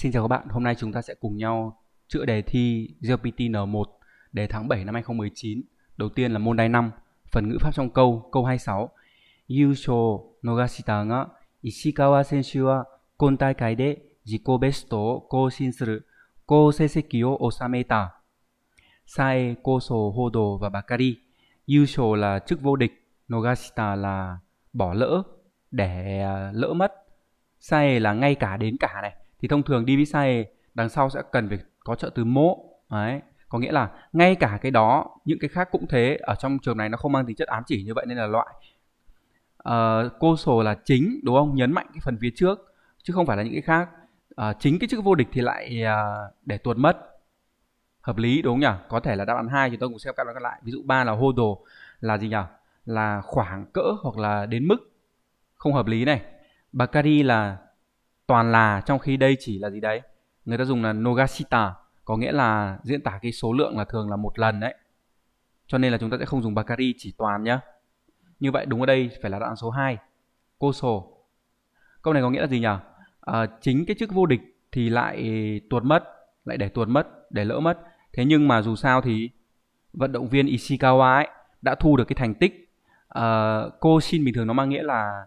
Xin chào các bạn, hôm nay chúng ta sẽ cùng nhau chữa đề thi GPT N1 đề tháng 7 năm 2019. Đầu tiên là môn đai 5, phần ngữ pháp trong câu, câu 26. Yusho nogashita ga Ishikawa senshu wa kon taikai de jiko besto o koushin suru ko seiseki o osameta. Sae koso hodo và bakari. Yusho là chức vô địch, nogashita là bỏ lỡ, để à, lỡ mất. Sae là ngay cả đến cả này thì thông thường đi divisai đằng sau sẽ cần phải có trợ từ mộ đấy có nghĩa là ngay cả cái đó những cái khác cũng thế ở trong trường này nó không mang tính chất ám chỉ như vậy nên là loại uh, cô sổ là chính đúng không nhấn mạnh cái phần phía trước chứ không phải là những cái khác uh, chính cái chữ vô địch thì lại uh, để tuột mất hợp lý đúng không nhỉ có thể là đáp án hai chúng tôi cũng xem các đáp án lại ví dụ ba là hô đồ là gì nhỉ là khoảng cỡ hoặc là đến mức không hợp lý này Bacari là toàn là trong khi đây chỉ là gì đấy người ta dùng là nogashita có nghĩa là diễn tả cái số lượng là thường là một lần đấy cho nên là chúng ta sẽ không dùng bakari chỉ toàn nhá như vậy đúng ở đây phải là đoạn số 2 cô câu này có nghĩa là gì nhỉ à, chính cái chức vô địch thì lại tuột mất lại để tuột mất để lỡ mất thế nhưng mà dù sao thì vận động viên Ishikawa ấy đã thu được cái thành tích uh, à, xin bình thường nó mang nghĩa là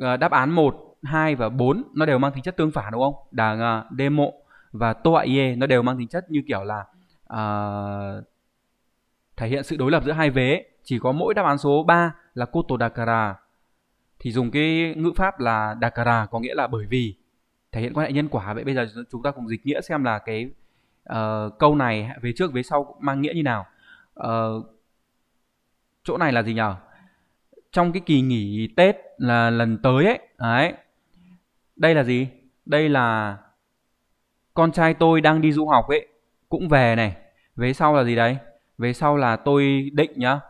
Ờ, đáp án 1, 2 và 4 nó đều mang tính chất tương phản đúng không? Đảng uh, à, demo và toie nó đều mang tính chất như kiểu là uh, thể hiện sự đối lập giữa hai vế. Chỉ có mỗi đáp án số 3 là koto dakara thì dùng cái ngữ pháp là dakara có nghĩa là bởi vì thể hiện quan hệ nhân quả vậy bây giờ chúng ta cùng dịch nghĩa xem là cái uh, câu này về trước về sau mang nghĩa như nào uh, chỗ này là gì nhỉ trong cái kỳ nghỉ Tết là lần tới ấy đấy đây là gì đây là con trai tôi đang đi du học ấy cũng về này về sau là gì đấy về sau là tôi định nhá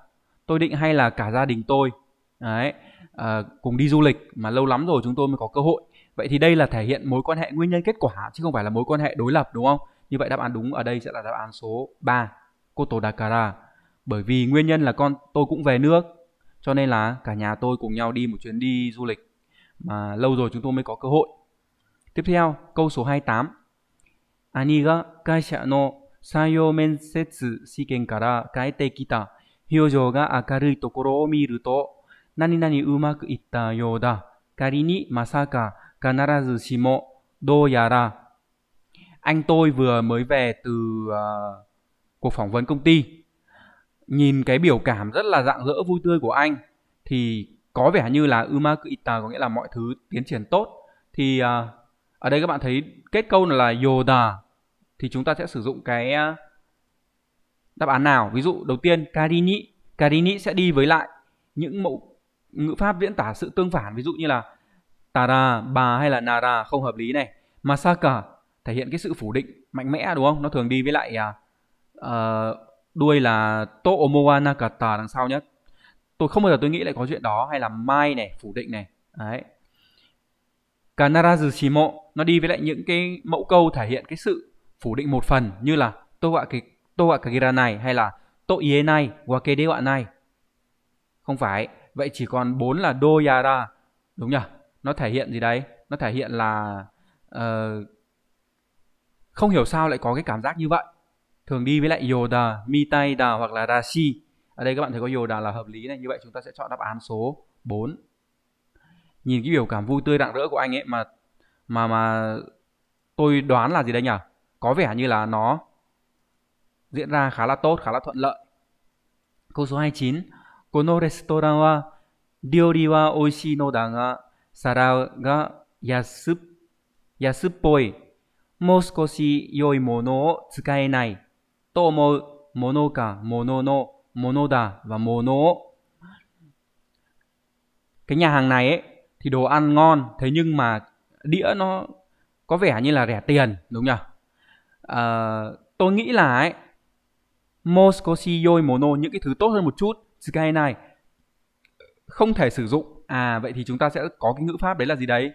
tôi định hay là cả gia đình tôi đấy à, cùng đi du lịch mà lâu lắm rồi chúng tôi mới có cơ hội vậy thì đây là thể hiện mối quan hệ nguyên nhân kết quả chứ không phải là mối quan hệ đối lập đúng không như vậy đáp án đúng ở đây sẽ là đáp án số 3 cô tổ đà cà ra bởi vì nguyên nhân là con tôi cũng về nước cho nên là cả nhà tôi cùng nhau đi một chuyến đi du lịch mà lâu rồi chúng tôi mới có cơ hội tiếp theo câu số 28 Ani ga kaisha no sanyo mensetsu shiken kara kaete kita hyojo ga akarui tokoro o miru to nani nani umaku itta you da kari ni masaka kanarazu shimo do anh tôi vừa mới về từ uh, cuộc phỏng vấn công ty nhìn cái biểu cảm rất là rạng rỡ vui tươi của anh thì có vẻ như là umaku ita có nghĩa là mọi thứ tiến triển tốt thì uh, ở đây các bạn thấy kết câu là yoda thì chúng ta sẽ sử dụng cái uh, đáp án nào ví dụ đầu tiên karini karini sẽ đi với lại những mẫu ngữ pháp diễn tả sự tương phản ví dụ như là tara bà hay là nara không hợp lý này masaka thể hiện cái sự phủ định mạnh mẽ đúng không nó thường đi với lại uh, đuôi là to omowa đằng sau nhất tôi không bao giờ tôi nghĩ lại có chuyện đó hay là mai này phủ định này đấy kanarazu shimo nó đi với lại những cái mẫu câu thể hiện cái sự phủ định một phần như là tôi gọi cái tô ạ kagira này hay là tô ie này wa kê đeo này không phải vậy chỉ còn bốn là do yara đúng nhỉ nó thể hiện gì đấy nó thể hiện là uh, không hiểu sao lại có cái cảm giác như vậy thường đi với lại yoda, mitaida hoặc là rashi. Ở đây các bạn thấy có yoda là hợp lý này, như vậy chúng ta sẽ chọn đáp án số 4. Nhìn cái biểu cảm vui tươi rạng rỡ của anh ấy mà mà mà tôi đoán là gì đây nhỉ? Có vẻ như là nó diễn ra khá là tốt, khá là thuận lợi. Câu số 29. Kono restaurant wa ryori wa oishii no da ga sara ga yasu yasupoi. Mou shikoshi yoi mono o tsukaenai. To mono, và mono, cái nhà hàng này ấy, thì đồ ăn ngon thế nhưng mà đĩa nó có vẻ như là rẻ tiền đúng nhỉ à, tôi nghĩ là ấy Moskoshi yoi mono những cái thứ tốt hơn một chút Sky này không thể sử dụng à vậy thì chúng ta sẽ có cái ngữ pháp đấy là gì đấy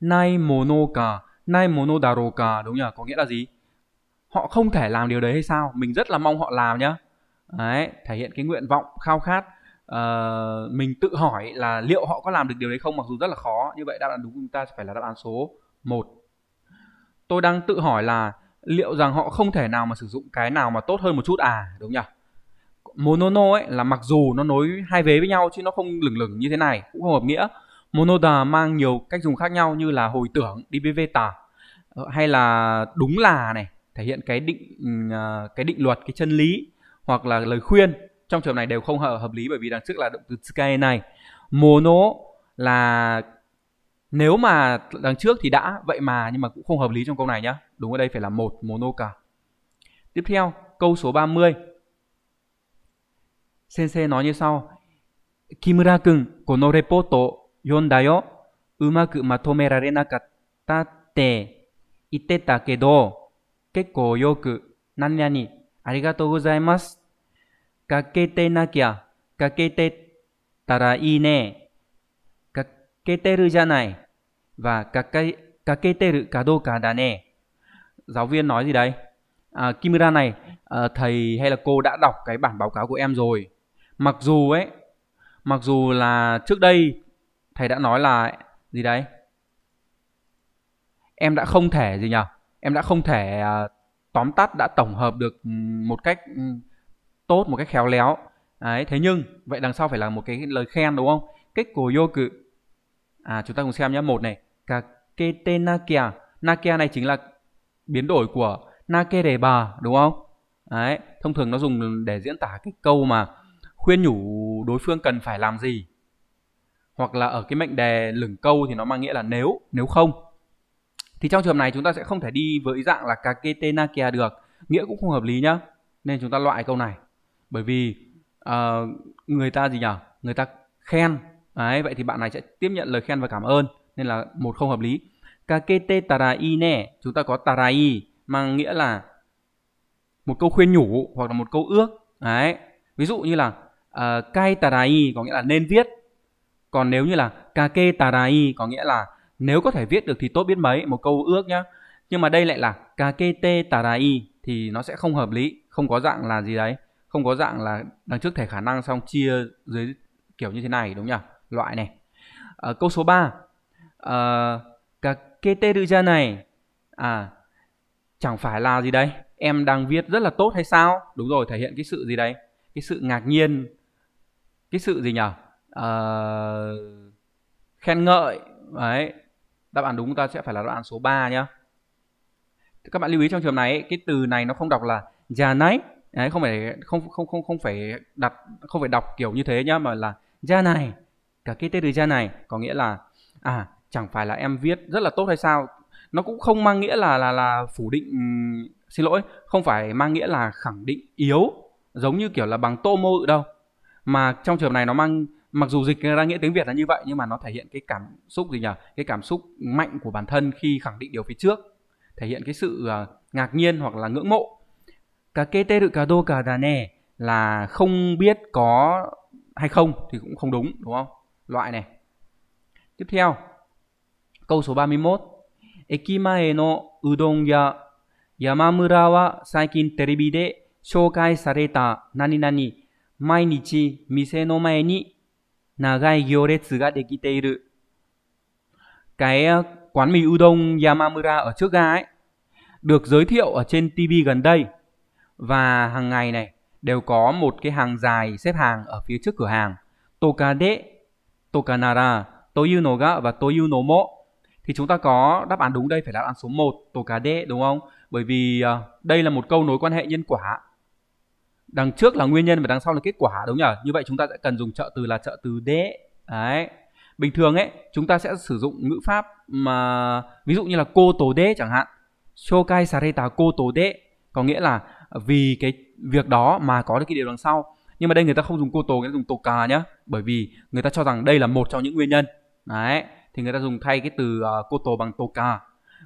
nai mono ka nai mono daro ka đúng nhỉ có nghĩa là gì họ không thể làm điều đấy hay sao mình rất là mong họ làm nhá đấy thể hiện cái nguyện vọng khao khát uh, mình tự hỏi là liệu họ có làm được điều đấy không mặc dù rất là khó như vậy đáp án đúng chúng ta phải là đáp án số 1 tôi đang tự hỏi là liệu rằng họ không thể nào mà sử dụng cái nào mà tốt hơn một chút à đúng nhỉ monono ấy là mặc dù nó nối hai vế với nhau chứ nó không lửng lửng như thế này cũng không hợp nghĩa monoda mang nhiều cách dùng khác nhau như là hồi tưởng đi với veta ờ, hay là đúng là này thể hiện cái định ừ, ờ, cái định luật cái chân lý hoặc là lời khuyên trong trường này đều không hợp lý bởi vì đằng trước là động từ sky này mono là nếu mà đằng trước thì đã vậy mà nhưng mà cũng không hợp lý trong câu này nhá đúng ở đây phải là một mono cả tiếp theo câu số 30 sensei nói như sau Kimura kun kono reporto yonda yo umaku matomerare nakatta te itte ta kedo 結構よく、何々、ありがとうございます。かけてなきゃ、かけてたらいいね。かけてるじゃない。Và ka ka keteru ka doka da ne. Giáo viên nói gì đấy? À, Kimura này, à, thầy hay là cô đã đọc cái bản báo cáo của em rồi. Mặc dù ấy, mặc dù là trước đây thầy đã nói là gì đấy? Em đã không thể gì nhỉ? em đã không thể à, tóm tắt đã tổng hợp được ừ, một cách ừ, tốt một cách khéo léo đấy thế nhưng vậy đằng sau phải là một cái lời khen đúng không kích của yoku à chúng ta cùng xem nhé một này cả kete nakia nakia này chính là biến đổi của nake đề bà đúng không đấy thông thường nó dùng để diễn tả cái câu mà khuyên nhủ đối phương cần phải làm gì hoặc là ở cái mệnh đề lửng câu thì nó mang nghĩa là nếu nếu không thì trong trường hợp này chúng ta sẽ không thể đi với dạng là kakete nakia được nghĩa cũng không hợp lý nhá nên chúng ta loại câu này bởi vì uh, người ta gì nhở người ta khen đấy vậy thì bạn này sẽ tiếp nhận lời khen và cảm ơn nên là một không hợp lý kakete tarai ne chúng ta có tarai mang nghĩa là một câu khuyên nhủ hoặc là một câu ước đấy ví dụ như là uh, ờ, kai tarai có nghĩa là nên viết còn nếu như là kake tarai có nghĩa là nếu có thể viết được thì tốt biết mấy một câu ước nhá nhưng mà đây lại là kkt tarai thì nó sẽ không hợp lý không có dạng là gì đấy không có dạng là đằng trước thể khả năng xong chia dưới kiểu như thế này đúng nhỉ loại này à, câu số 3 à, kkt ra này à chẳng phải là gì đấy em đang viết rất là tốt hay sao đúng rồi thể hiện cái sự gì đấy cái sự ngạc nhiên cái sự gì nhỉ à, khen ngợi đấy đáp án đúng chúng ta sẽ phải là đáp án số 3 nhá các bạn lưu ý trong trường này cái từ này nó không đọc là janai đấy không phải không không không không phải đặt không phải đọc kiểu như thế nhá mà là ja này cả cái tên từ ja này có nghĩa là à chẳng phải là em viết rất là tốt hay sao nó cũng không mang nghĩa là là là phủ định xin lỗi không phải mang nghĩa là khẳng định yếu giống như kiểu là bằng tô mô đâu mà trong trường này nó mang mặc dù dịch ra nghĩa tiếng việt là như vậy nhưng mà nó thể hiện cái cảm xúc gì nhỉ cái cảm xúc mạnh của bản thân khi khẳng định điều phía trước thể hiện cái sự ờ, ngạc nhiên hoặc là ngưỡng mộ cả kê tê rự cả đô cả đà nè là không biết có hay không thì cũng không đúng đúng không loại này tiếp theo câu số 31 Ekimae no udon ya Yamamura wa saikin terebi de 紹介された何々毎日店の前に cái ờ, quán mì udon Yamamura ở trước ga ấy được giới thiệu ở trên TV gần đây và hàng ngày này đều có một cái hàng dài xếp hàng ở phía trước cửa hàng Tokade, Tokanara, Toyuno ga và Toyuno mo thì chúng ta có đáp án đúng đây phải đáp án số 1 Tokade đúng không? Bởi vì ờ, đây là một câu nối quan hệ nhân quả đằng trước là nguyên nhân và đằng sau là kết quả đúng nhỉ như vậy chúng ta sẽ cần dùng trợ từ là trợ từ đế đấy bình thường ấy chúng ta sẽ sử dụng ngữ pháp mà ví dụ như là cô tổ đế chẳng hạn shokai sareta cô tổ đế có nghĩa là vì cái việc đó mà có được cái điều đằng sau nhưng mà đây người ta không dùng cô tổ người ta dùng tổ cà nhá bởi vì người ta cho rằng đây là một trong những nguyên nhân đấy thì người ta dùng thay cái từ ờ, cô tổ bằng tổ cà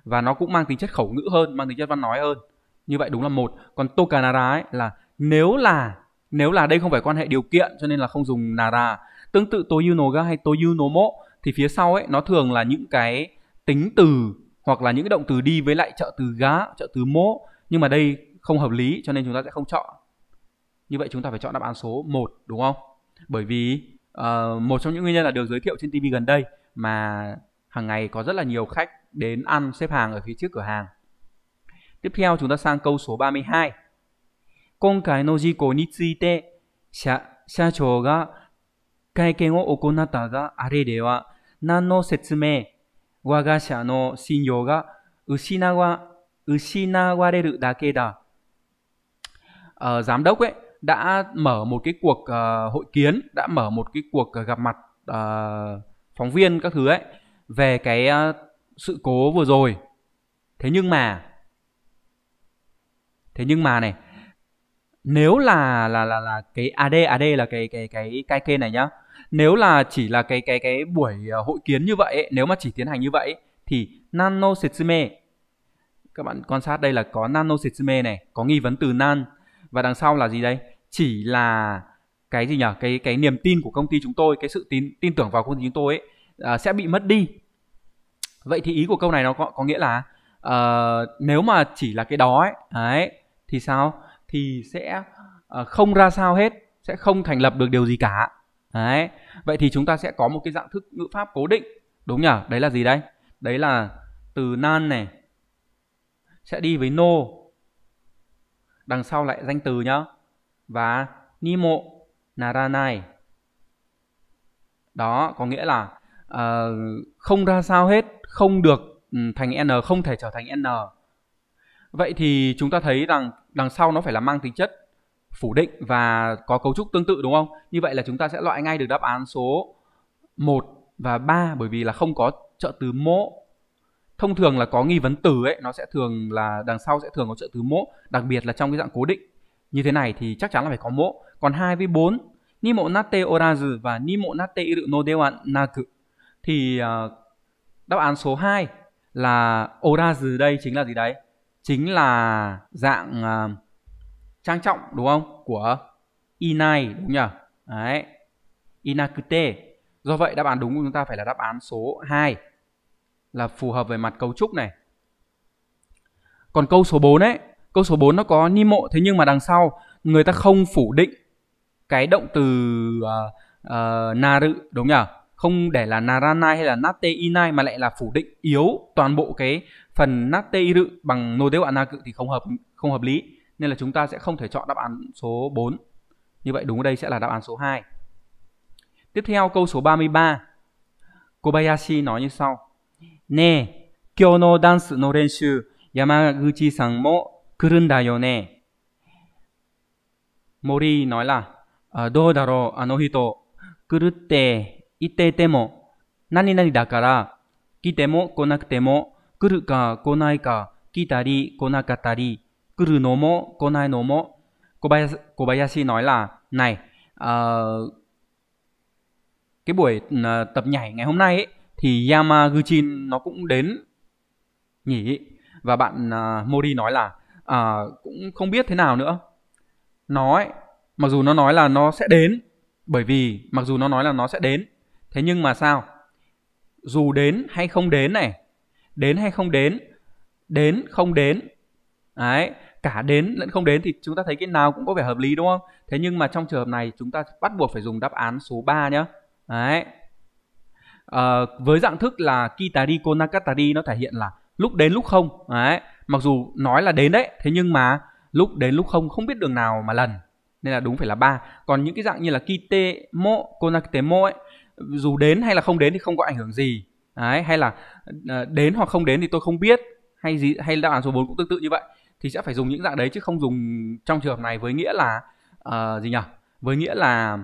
và nó cũng mang tính chất khẩu ngữ hơn mang tính chất văn nói hơn như vậy đúng là một còn tô tokanara ấy là nếu là nếu là đây không phải quan hệ điều kiện cho nên là không dùng nara tương tự toyu no ga hay toyu no mo thì phía sau ấy nó thường là những cái tính từ hoặc là những cái động từ đi với lại trợ từ ga trợ từ mo nhưng mà đây không hợp lý cho nên chúng ta sẽ không chọn như vậy chúng ta phải chọn đáp án số 1 đúng không bởi vì uh, một trong những nguyên nhân là được giới thiệu trên TV gần đây mà hàng ngày có rất là nhiều khách đến ăn xếp hàng ở phía trước cửa hàng tiếp theo chúng ta sang câu số 32今回の事項について社社長が会見を行ったが、あれでは何の説明、我が社の信用が失わ失われるだけだ。Uh, giám đốc ấy đã mở một cái cuộc uh, hội kiến, đã mở một cái cuộc uh, gặp mặt uh, phóng viên các thứ ấy về cái uh, sự cố vừa rồi. Thế nhưng mà thế nhưng mà này, nếu là là là là cái AD AD là cái cái cái cái kê này nhá. Nếu là chỉ là cái cái cái buổi ờ, hội kiến như vậy, nếu mà chỉ tiến hành như vậy thì nano setsume các bạn quan sát đây là có nano setsume này, có nghi vấn từ nan và đằng sau là gì đây? Chỉ là cái gì nhỉ? Cái cái niềm tin của công ty chúng tôi, cái sự tin tin tưởng vào công ty chúng tôi ấy à, sẽ bị mất đi. Vậy thì ý của câu này nó có có nghĩa là uh, nếu mà chỉ là cái đó ấy, ấy thì sao? thì sẽ ờ, không ra sao hết sẽ không thành lập được điều gì cả đấy vậy thì chúng ta sẽ có một cái dạng thức ngữ pháp cố định đúng nhở đấy là gì đấy đấy là từ nan này sẽ đi với nô no. đằng sau lại danh từ nhá và ni mộ naranai đó có nghĩa là uh, không ra sao hết không được ừ, thành n không thể trở thành n vậy thì chúng ta thấy rằng đằng sau nó phải là mang tính chất phủ định và có cấu trúc tương tự đúng không? Như vậy là chúng ta sẽ loại ngay được đáp án số 1 và 3 bởi vì là không có trợ từ mộ. Thông thường là có nghi vấn từ ấy, nó sẽ thường là đằng sau sẽ thường có trợ từ mộ, đặc biệt là trong cái dạng cố định. Như thế này thì chắc chắn là phải có mộ. Còn 2 với 4, ni mộ natte orazu và ni mộ natte iru no dewa naku thì ờ, đáp án số 2 là orazu đây chính là gì đấy? chính là dạng uh, trang trọng đúng không của inai đúng nhỉ đấy inakute do vậy đáp án đúng của chúng ta phải là đáp án số 2 là phù hợp về mặt cấu trúc này còn câu số 4 ấy câu số 4 nó có ni mộ thế nhưng mà đằng sau người ta không phủ định cái động từ uh, uh, naru đúng nhỉ không để là naranai hay là nate inai mà lại là phủ định yếu toàn bộ cái phần natte iru bằng nodeu anaku thì không hợp không hợp lý nên là chúng ta sẽ không thể chọn đáp án số 4. Như vậy đúng ở đây sẽ là đáp án số 2. Tiếp theo câu số 33. Kobayashi nói như sau. nè kyou no dance no renshu Yamaguchi-san mo kurun da yo ne. Mori nói là à, Dou daro ano hito kurutte itete mo nani nani da kara kite mo konakute mo 来るか来ないか、来たり来なかったり、来るのも来ないのも。Cô Kobayashi, Kobayashi nói là, này, uh, cái buổi ờ, tập nhảy ngày hôm nay ấy, thì Yamaguchi nó cũng đến nhỉ. Và bạn uh, Mori nói là, uh, cũng không biết thế nào nữa. nói, mặc dù nó nói là nó sẽ đến, bởi vì mặc dù nó nói là nó sẽ đến, thế nhưng mà sao? Dù đến hay không đến này, đến hay không đến đến không đến đấy cả đến lẫn không đến thì chúng ta thấy cái nào cũng có vẻ hợp lý đúng không thế nhưng mà trong trường hợp này chúng ta bắt buộc phải dùng đáp án số 3 nhé đấy à, với dạng thức là kitari konakatari nó thể hiện là lúc đến lúc không đấy mặc dù nói là đến đấy thế nhưng mà lúc đến lúc không không biết đường nào mà lần nên là đúng phải là ba còn những cái dạng như là kitemo konakitemo ấy dù đến hay là không đến thì không có ảnh hưởng gì Đấy, hay là ờ, đến hoặc không đến thì tôi không biết hay gì hay đáp án số 4 cũng tương tự như vậy thì sẽ phải dùng những dạng đấy chứ không dùng trong trường hợp này với nghĩa là uh, gì nhỉ với nghĩa là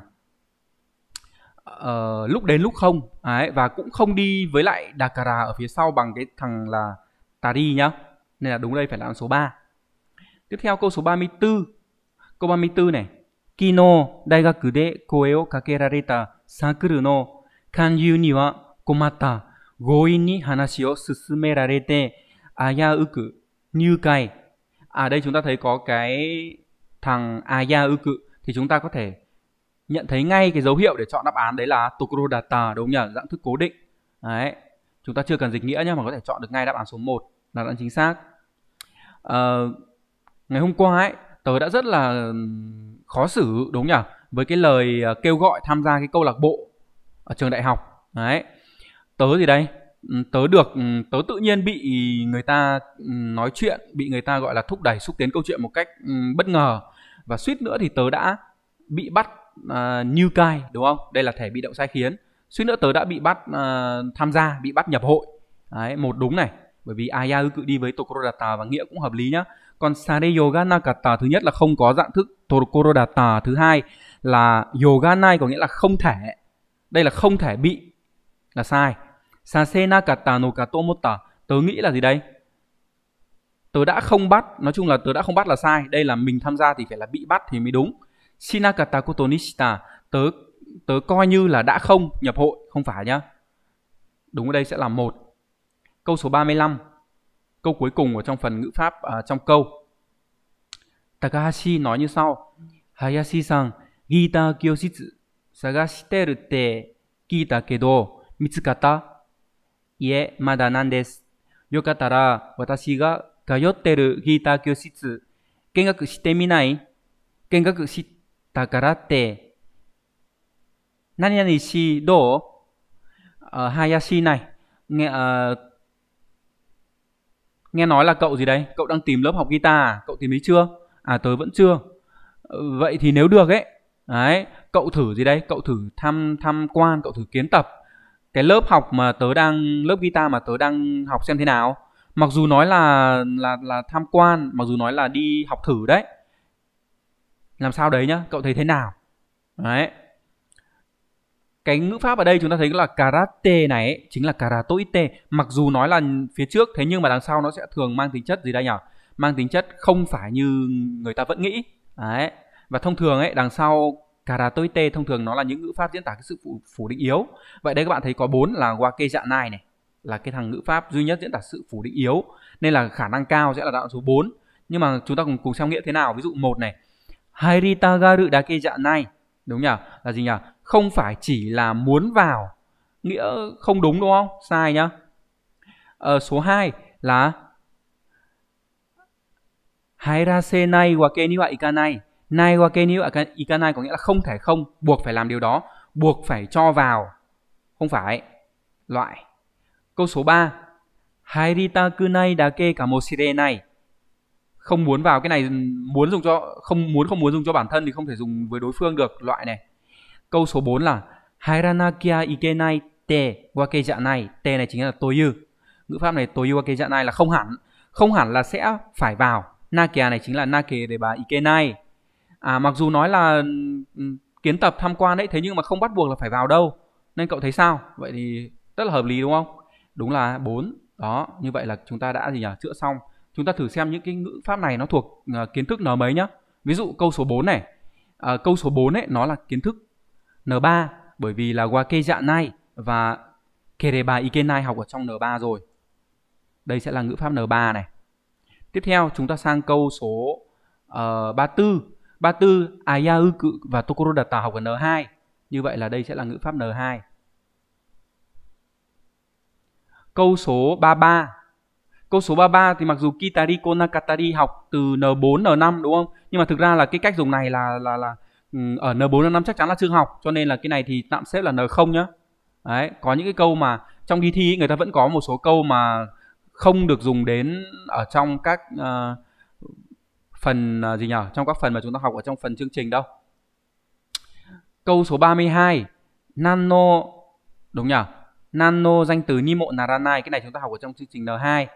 uh, lúc đến lúc không đấy, và cũng không đi với lại Dakara ở phía sau bằng cái thằng là Tari nhá nên là đúng đây phải là số 3 tiếp theo câu số 34 câu 34 này Kino daigaku de koe o kakerareta sakuru no kanju ni wa komatta 強引に話を進められて危うく như cày. À đây chúng ta thấy có cái thằng Ayauku thì chúng ta có thể nhận thấy ngay cái dấu hiệu để chọn đáp án đấy là Tokurodata đúng nhỉ? Dạng thức cố định. Đấy. Chúng ta chưa cần dịch nghĩa nhé mà có thể chọn được ngay đáp án số 1 là đáp án chính xác. À, ngày hôm qua ấy tớ đã rất là khó xử đúng nhỉ? Với cái lời ờ, kêu gọi tham gia cái câu lạc bộ ở trường đại học. Đấy tớ gì đây ừ, tớ được ừ, tớ tự nhiên bị người ta ừ, nói chuyện bị người ta gọi là thúc đẩy xúc tiến câu chuyện một cách bất ngờ và suýt nữa thì tớ đã bị bắt uh, như cai đúng không đây là thể bị động sai khiến suýt nữa tớ đã bị bắt uh, tham gia bị bắt nhập hội đấy một đúng này bởi vì aya cự đi với tokorodatta và nghĩa cũng hợp lý nhá còn sare yoga nakata thứ nhất là không có dạng thức tokorodatta thứ hai là yoga nai có nghĩa là không thể đây là không thể bị là sai Sasena katano katomota. Tớ nghĩ là gì đây? Tớ đã không bắt, nói chung là tớ đã không bắt là sai. Đây là mình tham gia thì phải là bị bắt thì mới đúng. Shinakata kotonishita. Tớ tớ coi như là đã không nhập hội, không phải nhá. Đúng ở đây sẽ là một. Câu số 35. Câu cuối cùng ở trong phần ngữ pháp à, trong câu. Takahashi nói như sau. Hayashi-san, gita kyoshitsu sagashiteru te kita kedo mitsukata いえ、まだなんです。よかったら、私が通ってるギター教室、見学してみない見学したからって、何々し、どう ở Hayashi này, nghe, uh, à, nghe nói là cậu gì đấy? Cậu đang tìm lớp học guitar à? Cậu tìm ấy chưa? À tớ vẫn chưa. Vậy thì nếu được ấy, đấy, cậu thử gì đấy? Cậu thử thăm tham quan, cậu thử kiến tập cái lớp học mà tớ đang lớp guitar mà tớ đang học xem thế nào mặc dù nói là là là tham quan mặc dù nói là đi học thử đấy làm sao đấy nhá cậu thấy thế nào đấy cái ngữ pháp ở đây chúng ta thấy là karate này ấy, chính là karatoite mặc dù nói là phía trước thế nhưng mà đằng sau nó sẽ thường mang tính chất gì đây nhỉ mang tính chất không phải như người ta vẫn nghĩ đấy và thông thường ấy đằng sau karatoite thông thường nó là những ngữ pháp diễn tả cái sự phủ, phủ định yếu vậy đây các bạn thấy có bốn là wakejanai này là cái thằng ngữ pháp duy nhất diễn tả sự phủ định yếu nên là khả năng cao sẽ là đoạn số 4 nhưng mà chúng ta cùng cùng xem nghĩa thế nào ví dụ một này hairitagaru dakejanai đúng nhỉ là gì nhỉ không phải chỉ là muốn vào nghĩa không đúng đúng không sai nhá ờ, số 2 là hairasenai wa keniwa ikanai nai wa keniu ikanai à, có nghĩa là không thể không buộc phải làm điều đó buộc phải cho vào không phải loại câu số 3 hairita kunai dake kamoshire này không muốn vào cái này muốn dùng cho không muốn không muốn dùng cho bản thân thì không thể dùng với đối phương được loại này câu số 4 là hairanakia ikenai te wakeja dạ này te này chính là tôi toyu ngữ pháp này tôi toyu wakeja này là không hẳn không hẳn là sẽ phải vào nakia này chính là nake để bà ikenai à mặc dù nói là ừ, kiến tập tham quan đấy thế nhưng mà không bắt buộc là phải vào đâu nên cậu thấy sao vậy thì rất là hợp lý đúng không đúng là 4 đó như vậy là chúng ta đã gì nhỉ chữa xong chúng ta thử xem những cái ngữ pháp này nó thuộc uh, kiến thức n mấy nhá ví dụ câu số 4 này uh, câu số 4 ấy nó là kiến thức n3 bởi vì là qua wakejanai và kereba ikenai học ở trong n3 rồi đây sẽ là ngữ pháp n3 này tiếp theo chúng ta sang câu số uh, ờ, 34 34 Ayahu cự và Tokoro đặt tàu học ở N2. Như vậy là đây sẽ là ngữ pháp N2. Câu số 33. Câu số 33 thì mặc dù Kitari Konakatari học từ N4 N5 đúng không? Nhưng mà thực ra là cái cách dùng này là là là ừ, ở N4 N5 chắc chắn là chưa học cho nên là cái này thì tạm xếp là N0 nhá. Đấy, có những cái câu mà trong đi thi người ta vẫn có một số câu mà không được dùng đến ở trong các uh, phần à, gì nhỉ? Trong các phần mà chúng ta học ở trong phần chương trình đâu. Câu số 32 nano đúng nhỉ? Nano danh từ ni mộ naranai cái này chúng ta học ở trong chương trình N2.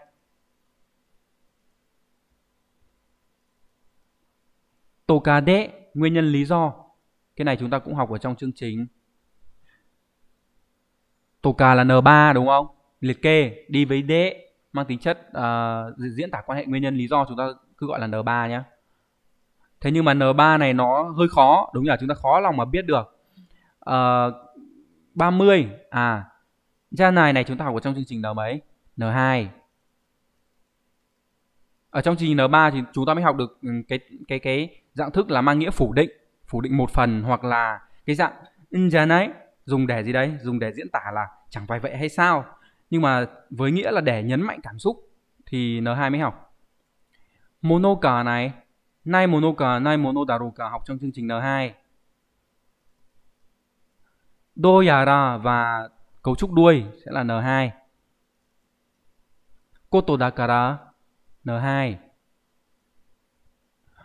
Tokade nguyên nhân lý do cái này chúng ta cũng học ở trong chương trình Toka là N3 đúng không? Liệt kê đi với D mang tính chất uh, diễn tả quan hệ nguyên nhân lý do chúng ta cứ gọi là N3 nhé thế nhưng mà N3 này nó hơi khó đúng nhỉ chúng ta khó lòng mà biết được uh, ờ, 30 à ra này này chúng ta học ở trong chương trình N mấy N2 ở trong chương trình N3 thì chúng ta mới học được ừ, cái cái cái dạng thức là mang nghĩa phủ định phủ định một phần hoặc là cái dạng ra ừ, này dùng để gì đấy dùng để diễn tả là chẳng phải vậy hay sao nhưng mà với nghĩa là để nhấn mạnh cảm xúc thì N2 mới học mono cả này nay mono cả nay mono daru cả học trong chương trình N2 do yara và cấu trúc đuôi sẽ là N2 koto dakara N2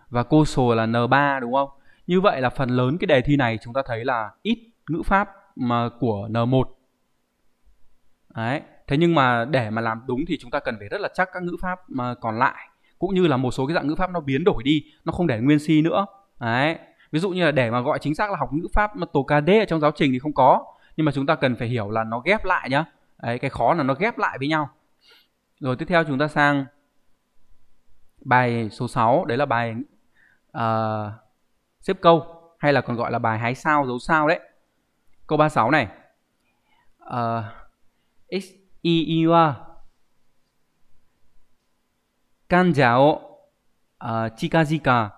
và cô koso là N3 đúng không? Như vậy là phần lớn cái đề thi này chúng ta thấy là ít ngữ pháp mà của N1. Đấy, thế nhưng mà để mà làm đúng thì chúng ta cần phải rất là chắc các ngữ pháp mà còn lại cũng như là một số cái dạng ngữ pháp nó biến đổi đi nó không để nguyên si nữa đấy ví dụ như là để mà gọi chính xác là học ngữ pháp mà tổ ca đê ở trong giáo trình thì không có nhưng mà chúng ta cần phải hiểu là nó ghép lại nhá đấy cái khó là nó ghép lại với nhau rồi tiếp theo chúng ta sang bài số 6 đấy là bài uh, xếp câu hay là còn gọi là bài hái sao dấu sao đấy câu 36 này uh, x i u 患者をあ近々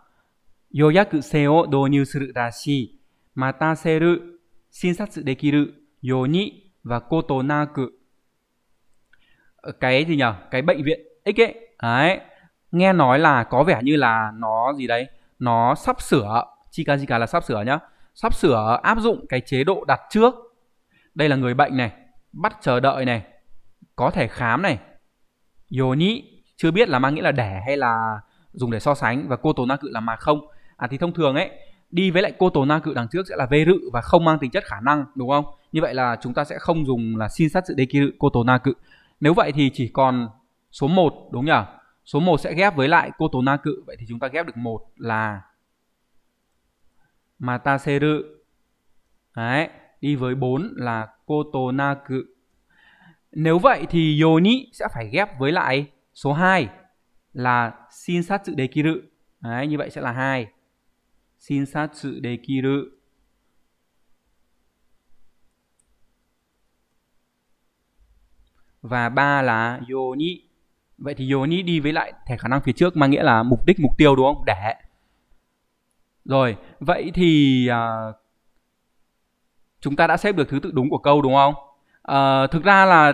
予約制を導入するらしい。待たせる、診察できるように và cô tổ na cự cái gì nhở cái bệnh viện x ấy đấy nghe nói là có vẻ như là nó gì đấy nó sắp sửa chikajika là sắp sửa nhá sắp sửa áp dụng cái chế độ đặt trước đây là người bệnh này bắt chờ đợi này có thể khám này yoni chưa biết là mang nghĩa là đẻ hay là dùng để so sánh và cô tố na cự là mà không à thì thông thường ấy đi với lại cô tố na cự đằng trước sẽ là vê rự và không mang tính chất khả năng đúng không như vậy là chúng ta sẽ không dùng là xin sát sự đê kỳ rự cô tố na cự nếu vậy thì chỉ còn số 1 đúng nhỉ số 1 sẽ ghép với lại cô tố na cự vậy thì chúng ta ghép được một là mà ta xê rự đấy đi với 4 là cô tố na cự nếu vậy thì yoni sẽ phải ghép với lại Số 2 là xin sát sự đề kỳ rự. Đấy, như vậy sẽ là hai Xin sát sự đề kỳ rự. Và ba là yoni. Vậy thì yoni đi với lại thẻ khả năng phía trước mang nghĩa là mục đích, mục tiêu đúng không? Để. Rồi, vậy thì uh, chúng ta đã xếp được thứ tự đúng của câu đúng không? À, thực ra là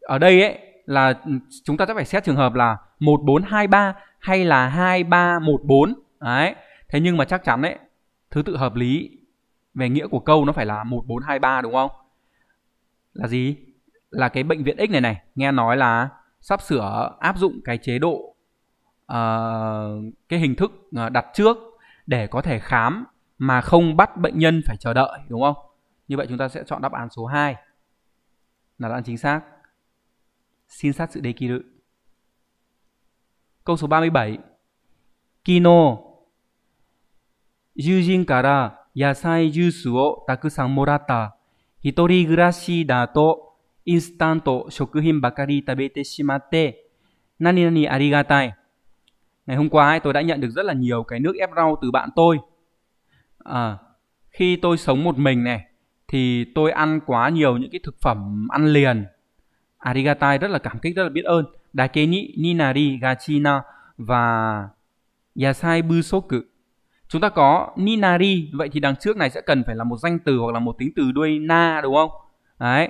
ở đây ấy là ừ, chúng ta sẽ phải xét trường hợp là 1423 hay là 2314. Đấy. Thế nhưng mà chắc chắn đấy, thứ tự hợp lý về nghĩa của câu nó phải là 1423 đúng không? Là gì? Là cái bệnh viện X này này, nghe nói là sắp sửa áp dụng cái chế độ uh, cái hình thức ờ, đặt trước để có thể khám mà không bắt bệnh nhân phải chờ đợi đúng không? Như vậy chúng ta sẽ chọn đáp án số 2 là đáp án chính xác. Xin sát sự đề kỳ đự. Câu số 37 Kino Yujin kara yasai yusu o takusan moratta Hitori gurashi da to instant Ngày hôm qua ấy, tôi đã nhận được rất là nhiều cái nước ép rau từ bạn tôi. À, khi tôi sống một mình này thì tôi ăn quá nhiều những cái thực phẩm ăn liền Arigatai rất là cảm kích, rất là biết ơn. Dakeni Ninari Gachina và Yasai Busoku. Chúng ta có Ninari, vậy thì đằng trước này sẽ cần phải là một danh từ hoặc là một tính từ đuôi na đúng không? Đấy.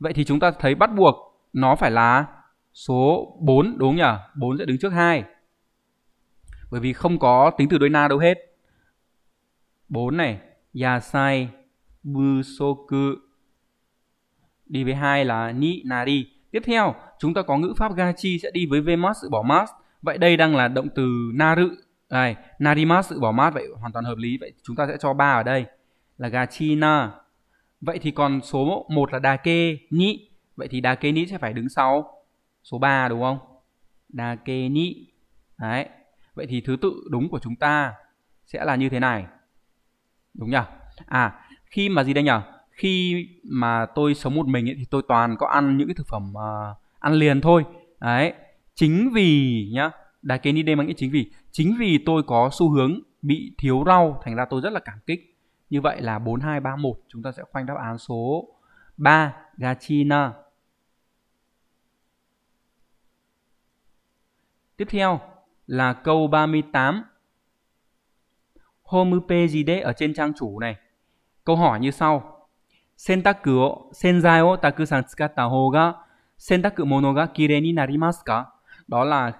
Vậy thì chúng ta thấy bắt buộc nó phải là số 4 đúng nhỉ? 4 sẽ đứng trước 2. Bởi vì không có tính từ đuôi na đâu hết. 4 này, Yasai Busoku đi với hai là ni nari tiếp theo chúng ta có ngữ pháp gachi sẽ đi với vmas sự bỏ mas vậy đây đang là động từ naru này narimas sự bỏ mát vậy hoàn toàn hợp lý vậy chúng ta sẽ cho ba ở đây là gachi gachina vậy thì còn số 1 là đà kê nhị vậy thì đà kê nhị sẽ phải đứng sau số 3 đúng không đà kê nhị đấy vậy thì thứ tự đúng của chúng ta sẽ là như thế này đúng nhỉ à khi mà gì đây nhỉ khi mà tôi sống một mình ấy, thì tôi toàn có ăn những cái thực phẩm uh, ăn liền thôi đấy chính vì nhá đại kiến đi đêm anh nghĩ chính vì chính vì tôi có xu hướng bị thiếu rau thành ra tôi rất là cảm kích như vậy là 4231 chúng ta sẽ khoanh đáp án số 3 Gachina Tiếp theo là câu 38 Homupe gì đấy ở trên trang chủ này Câu hỏi như sau 洗濯を、洗剤をたくさん使った方が洗濯物がきれいになりますか Đó là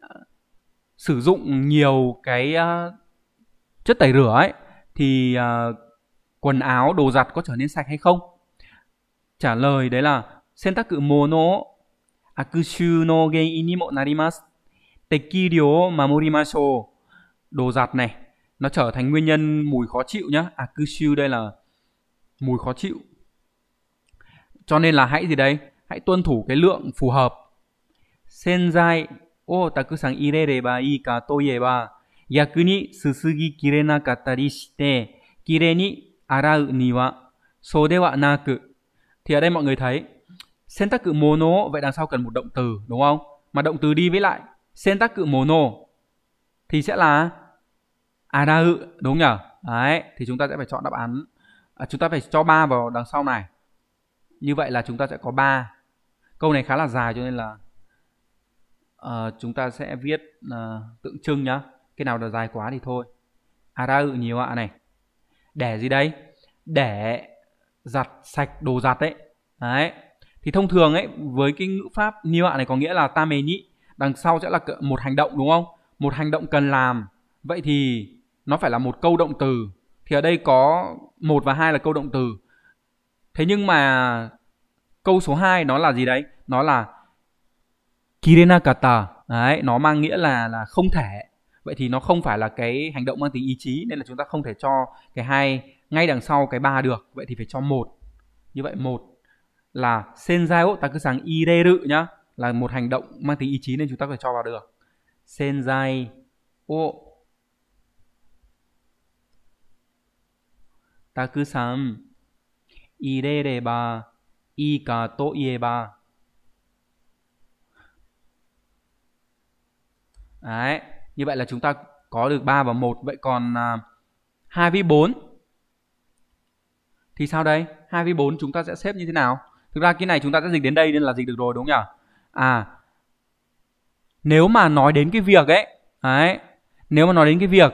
à, sử dụng nhiều cái uh, chất tẩy rửa ấy thì uh, quần áo, đồ giặt có trở nên sạch hay không? Trả lời đấy là Sen taku mono akushu no genii ni mo narimasu. Tekiri Đồ giặt này, nó trở thành nguyên nhân mùi khó chịu nhá. Akushu đây là mùi khó chịu cho nên là hãy gì đấy hãy tuân thủ cái lượng phù hợp senzai o ta cứ sang irereba iika toieba yaku ni susugi kirena katari shite kire ni arau ni wa sode wa naku thì ở đây mọi người thấy sen sentaku mono vậy đằng sau cần một động từ đúng không mà động từ đi với lại sen sentaku mono thì sẽ là arau đúng nhỉ đấy thì chúng ta sẽ phải chọn đáp án à, chúng ta phải cho 3 vào đằng sau này như vậy là chúng ta sẽ có 3 câu này khá là dài cho nên là uh, chúng ta sẽ viết uh, tượng trưng nhá cái nào là dài quá thì thôi à ra ự nhiều ạ này để gì đây để giặt sạch đồ giặt đấy đấy thì thông thường ấy với cái ngữ pháp nhiều ạ này có nghĩa là ta mề nhị đằng sau sẽ là một hành động đúng không một hành động cần làm vậy thì nó phải là một câu động từ thì ở đây có một và hai là câu động từ thế nhưng mà câu số 2 nó là gì đấy nó là kirenakata đấy nó mang nghĩa là là không thể vậy thì nó không phải là cái hành động mang tính ý chí nên là chúng ta không thể cho cái hai ngay đằng sau cái ba được vậy thì phải cho một như vậy một là senjai o takusang ireru nhá là một hành động mang tính ý chí nên chúng ta phải cho vào được senjai o ta cứ i đấy như vậy là chúng ta có được 3 và 1. Vậy còn à, 2 với 4. Thì sao đây? 2 với 4 chúng ta sẽ xếp như thế nào? Thực ra cái này chúng ta sẽ dịch đến đây nên là dịch được rồi đúng không nhỉ? À, nếu mà nói đến cái việc ấy, đấy, nếu mà nói đến cái việc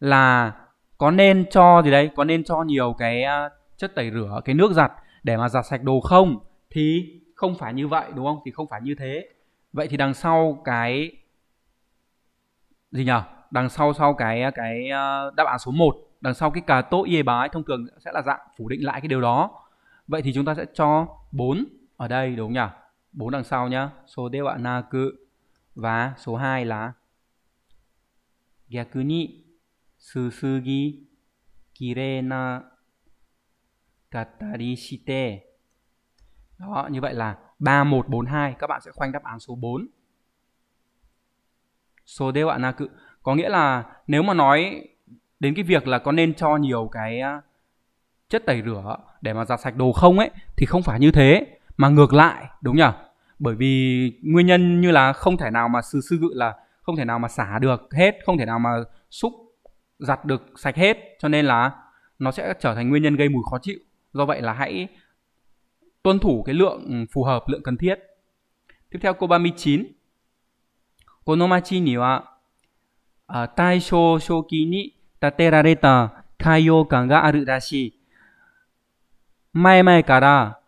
là có nên cho gì đấy có nên cho nhiều cái à, chất tẩy rửa cái nước giặt để mà giặt sạch đồ không thì không phải như vậy đúng không thì không phải như thế vậy thì đằng sau cái gì nhỉ đằng sau sau cái à, cái à, đáp án số 1 đằng sau cái cà tô y bái thông thường sẽ là dạng phủ định lại cái điều đó vậy thì chúng ta sẽ cho 4 ở đây đúng nhỉ Bốn đằng sau nhá số đeo ạ na cự và số 2 là gyakuni すすぎ、きれいな、katari shite. Đó, như vậy là 3142 các bạn sẽ khoanh đáp án số 4. Số đeo bạn cự có nghĩa là nếu mà nói đến cái việc là có nên cho nhiều cái à, chất tẩy rửa để mà giặt sạch đồ không ấy thì không phải như thế mà ngược lại đúng nhỉ? Bởi vì nguyên nhân như là không thể nào mà sư sư gự là không thể nào mà xả được hết, không thể nào mà xúc giặt được sạch hết cho nên là nó sẽ trở thành nguyên nhân gây mùi khó chịu do vậy là hãy tuân thủ cái lượng ừ, phù hợp lượng cần thiết tiếp theo câu à, 39この町には大正初期に建てられた海洋館があるらしい。前々から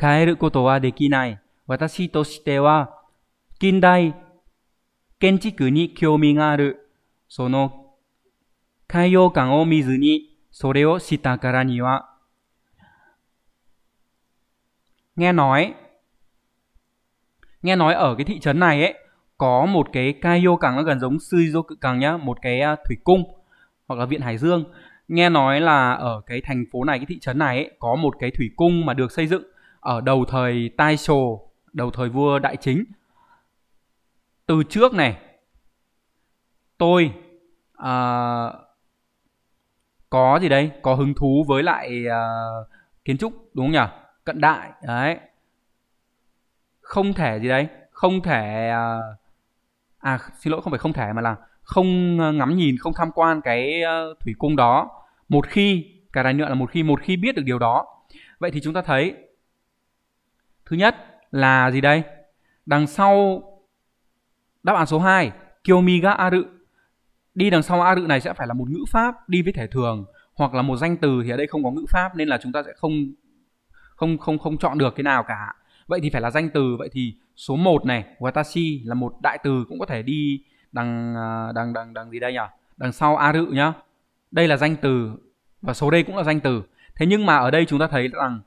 変えることはできない。私としては近代建築に興味がある。その海洋館を見ずにそれをしたからには nghe nói nghe nói ở cái thị trấn này ấy có một cái Kaio cảng nó gần giống Suizoku cảng nhá, một cái à, thủy cung hoặc là viện Hải Dương. Nghe nói là ở cái thành phố này cái thị trấn này ấy, có một cái thủy cung mà được xây dựng ở đầu thời Tai Taisho, đầu thời vua Đại Chính. Từ trước này tôi à, có gì đây, có hứng thú với lại uh, kiến trúc đúng không nhỉ cận đại đấy không thể gì đấy không thể uh, à xin lỗi không phải không thể mà là không ờ, ngắm nhìn không tham quan cái uh, thủy cung đó một khi cả đài nhựa là một khi một khi biết được điều đó vậy thì chúng ta thấy thứ nhất là gì đây đằng sau đáp án số 2 Kyomiga Aru đi đằng sau a rự này sẽ phải là một ngữ pháp đi với thể thường hoặc là một danh từ thì ở đây không có ngữ pháp nên là chúng ta sẽ không không không không chọn được cái nào cả vậy thì phải là danh từ vậy thì số 1 này watashi là một đại từ cũng có thể đi đằng à, đằng đằng đằng gì đây nhỉ đằng sau a rự nhá đây là danh từ và số đây cũng là danh từ thế nhưng mà ở đây chúng ta thấy rằng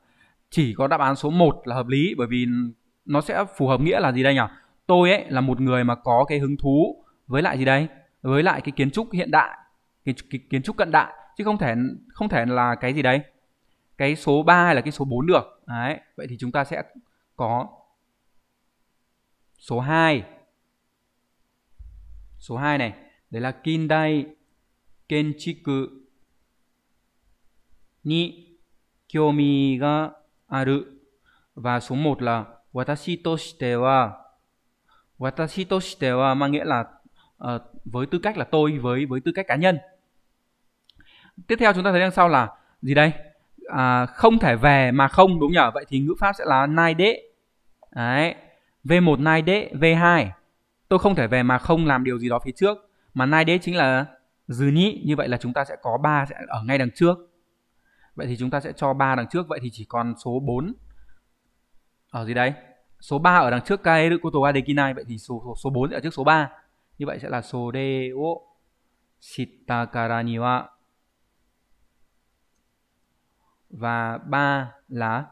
chỉ có đáp án số 1 là hợp lý bởi vì nó sẽ phù hợp nghĩa là gì đây nhỉ tôi ấy là một người mà có cái hứng thú với lại gì đây với lại cái kiến trúc hiện đại kiến cái kiến trúc cận đại chứ không thể không thể là cái gì đấy cái số 3 hay là cái số 4 được đấy vậy thì chúng ta sẽ có số 2 số 2 này đấy là Kindai Kenchiku ni kyomi ga aru và số 1 là watashi toshite wa watashi toshite wa mang nghĩa là Ờ, với tư cách là tôi với với tư cách cá nhân tiếp theo chúng ta thấy đằng sau là gì đây à, không thể về mà không đúng nhở vậy thì ngữ pháp sẽ là nai đế đấy v1 nai đế v2 tôi không thể về mà không làm điều gì đó phía trước mà nai đế chính là dư nhĩ như vậy là chúng ta sẽ có ba sẽ ở ngay đằng trước vậy thì chúng ta sẽ cho ba đằng trước vậy thì chỉ còn số 4 ở gì đấy số 3 ở đằng trước cái kaeru koto adekinai vậy thì số số, số 4 ở trước số 3 như vậy sẽ là sore wo shitta kara ni wa và ba là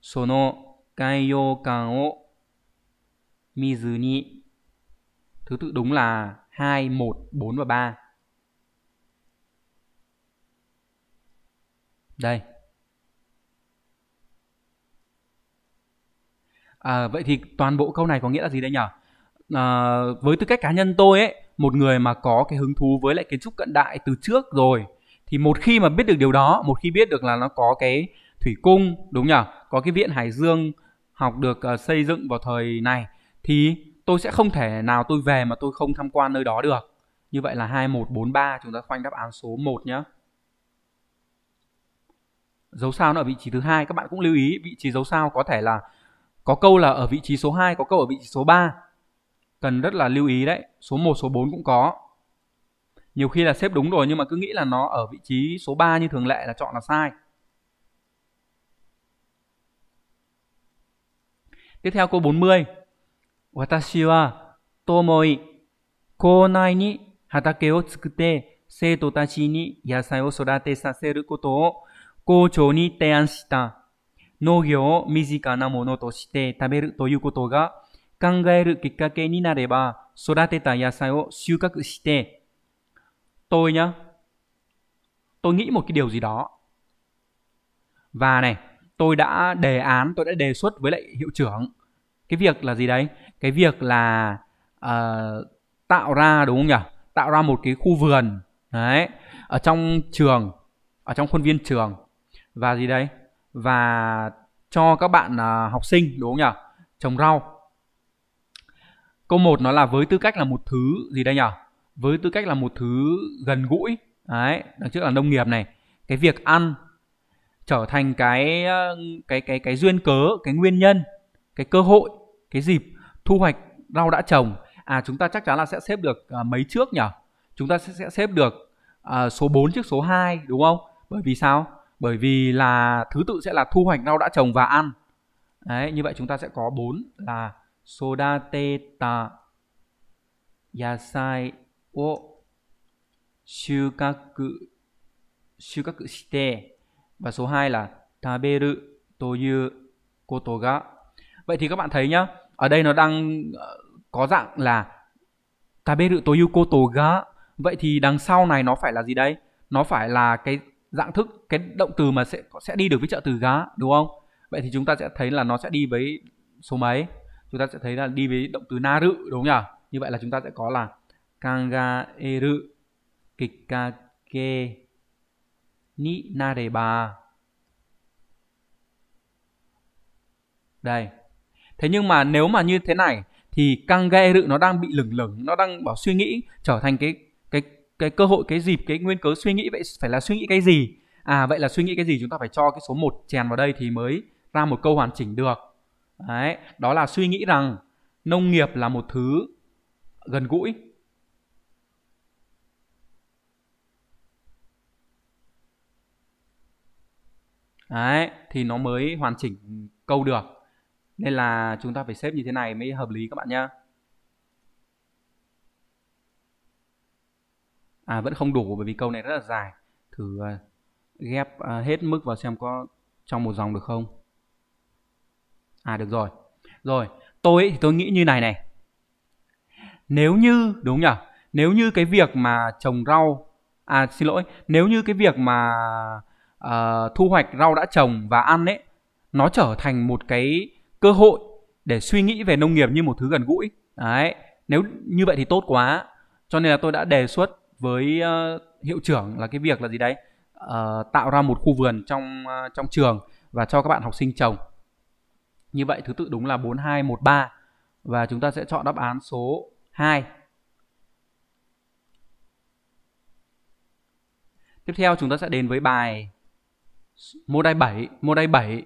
sono kaiokan wo mizu ni thứ tự đúng là hai một bốn và ba đây à, vậy thì toàn bộ câu này có nghĩa là gì đây nhỉ à, với tư cách cá nhân tôi ấy một người mà có cái hứng thú với lại kiến trúc cận đại từ trước rồi thì một khi mà biết được điều đó một khi biết được là nó có cái thủy cung đúng nhở có cái viện hải dương học được uh, xây dựng vào thời này thì tôi sẽ không thể nào tôi về mà tôi không tham quan nơi đó được như vậy là 2143 chúng ta khoanh đáp án số 1 nhé dấu sao nó ở vị trí thứ hai các bạn cũng lưu ý vị trí dấu sao có thể là có câu là ở vị trí số 2 có câu ở vị trí số 3 cần rất là lưu ý đấy số 1 số 4 cũng có nhiều khi là xếp đúng rồi nhưng mà cứ nghĩ là nó ở vị trí số 3 như thường lệ là chọn là sai tiếp theo câu 40 Watashi wa tomoi konai ni hatake o tsukute seito tachi ni yasai o sodate saseru koto o kouchou ni tean shita o na mono taberu koto ga 考えるきっかけになれば、育てた野菜を収穫して. Tôi nhá. Tôi nghĩ một cái điều gì đó. Và này, tôi đã đề án, tôi đã đề xuất với lại hiệu trưởng cái việc là gì đấy? Cái việc là uh, tạo ra đúng không nhỉ? Tạo ra một cái khu vườn đấy ở trong trường, ở trong khuôn viên trường và gì đấy? Và cho các bạn uh, học sinh đúng không nhỉ? Trồng rau Câu 1 nó là với tư cách là một thứ gì đây nhỉ? Với tư cách là một thứ gần gũi. Đấy, đằng trước là nông nghiệp này. Cái việc ăn trở thành cái ờ, cái cái cái duyên cớ, cái nguyên nhân, cái cơ hội, cái dịp thu hoạch rau đã trồng. À chúng ta chắc chắn là sẽ xếp được à, mấy trước nhỉ? Chúng ta sẽ, sẽ xếp được à, số 4 trước số 2 đúng không? Bởi vì sao? Bởi vì là thứ tự sẽ là thu hoạch rau đã trồng và ăn. Đấy, như vậy chúng ta sẽ có 4 là 育てた野菜を収穫、収穫して、và số 2 là taberu to yu koto ga. Vậy thì các bạn thấy nhá, ở đây nó đang ờ, có dạng là taberu Vậy thì đằng sau này nó phải là gì đây Nó phải là cái dạng thức, cái động từ mà sẽ sẽ đi được với trợ từ ga, đúng không? Vậy thì chúng ta sẽ thấy là nó sẽ đi với số mấy? chúng ta sẽ thấy là đi với động từ naru đúng không nhỉ như vậy là chúng ta sẽ có là kangaeru kikake ni nareba đây thế nhưng mà nếu mà như thế này thì kangaeru nó đang bị lửng lửng nó đang bỏ suy nghĩ trở thành cái cái cái cơ hội cái dịp cái nguyên cớ suy nghĩ vậy phải là suy nghĩ cái gì à vậy là suy nghĩ cái gì chúng ta phải cho cái số 1 chèn vào đây thì mới ra một câu hoàn chỉnh được Đấy, đó là suy nghĩ rằng nông nghiệp là một thứ gần gũi. Đấy, thì nó mới hoàn chỉnh câu được. Nên là chúng ta phải xếp như thế này mới hợp lý các bạn nhá. À vẫn không đủ bởi vì câu này rất là dài. Thử à, ghép à, hết mức vào xem có trong một dòng được không? à được rồi rồi tôi thì tôi nghĩ như này này nếu như đúng nhỉ nếu như cái việc mà trồng rau à xin lỗi nếu như cái việc mà uh, thu hoạch rau đã trồng và ăn ấy nó trở thành một cái cơ hội để suy nghĩ về nông nghiệp như một thứ gần gũi đấy nếu như vậy thì tốt quá cho nên là tôi đã đề xuất với uh, hiệu trưởng là cái việc là gì đấy uh, tạo ra một khu vườn trong uh, trong trường và cho các bạn học sinh trồng như vậy thứ tự đúng là 4213 và chúng ta sẽ chọn đáp án số 2. Tiếp theo chúng ta sẽ đến với bài môn đai 7, môn đai 7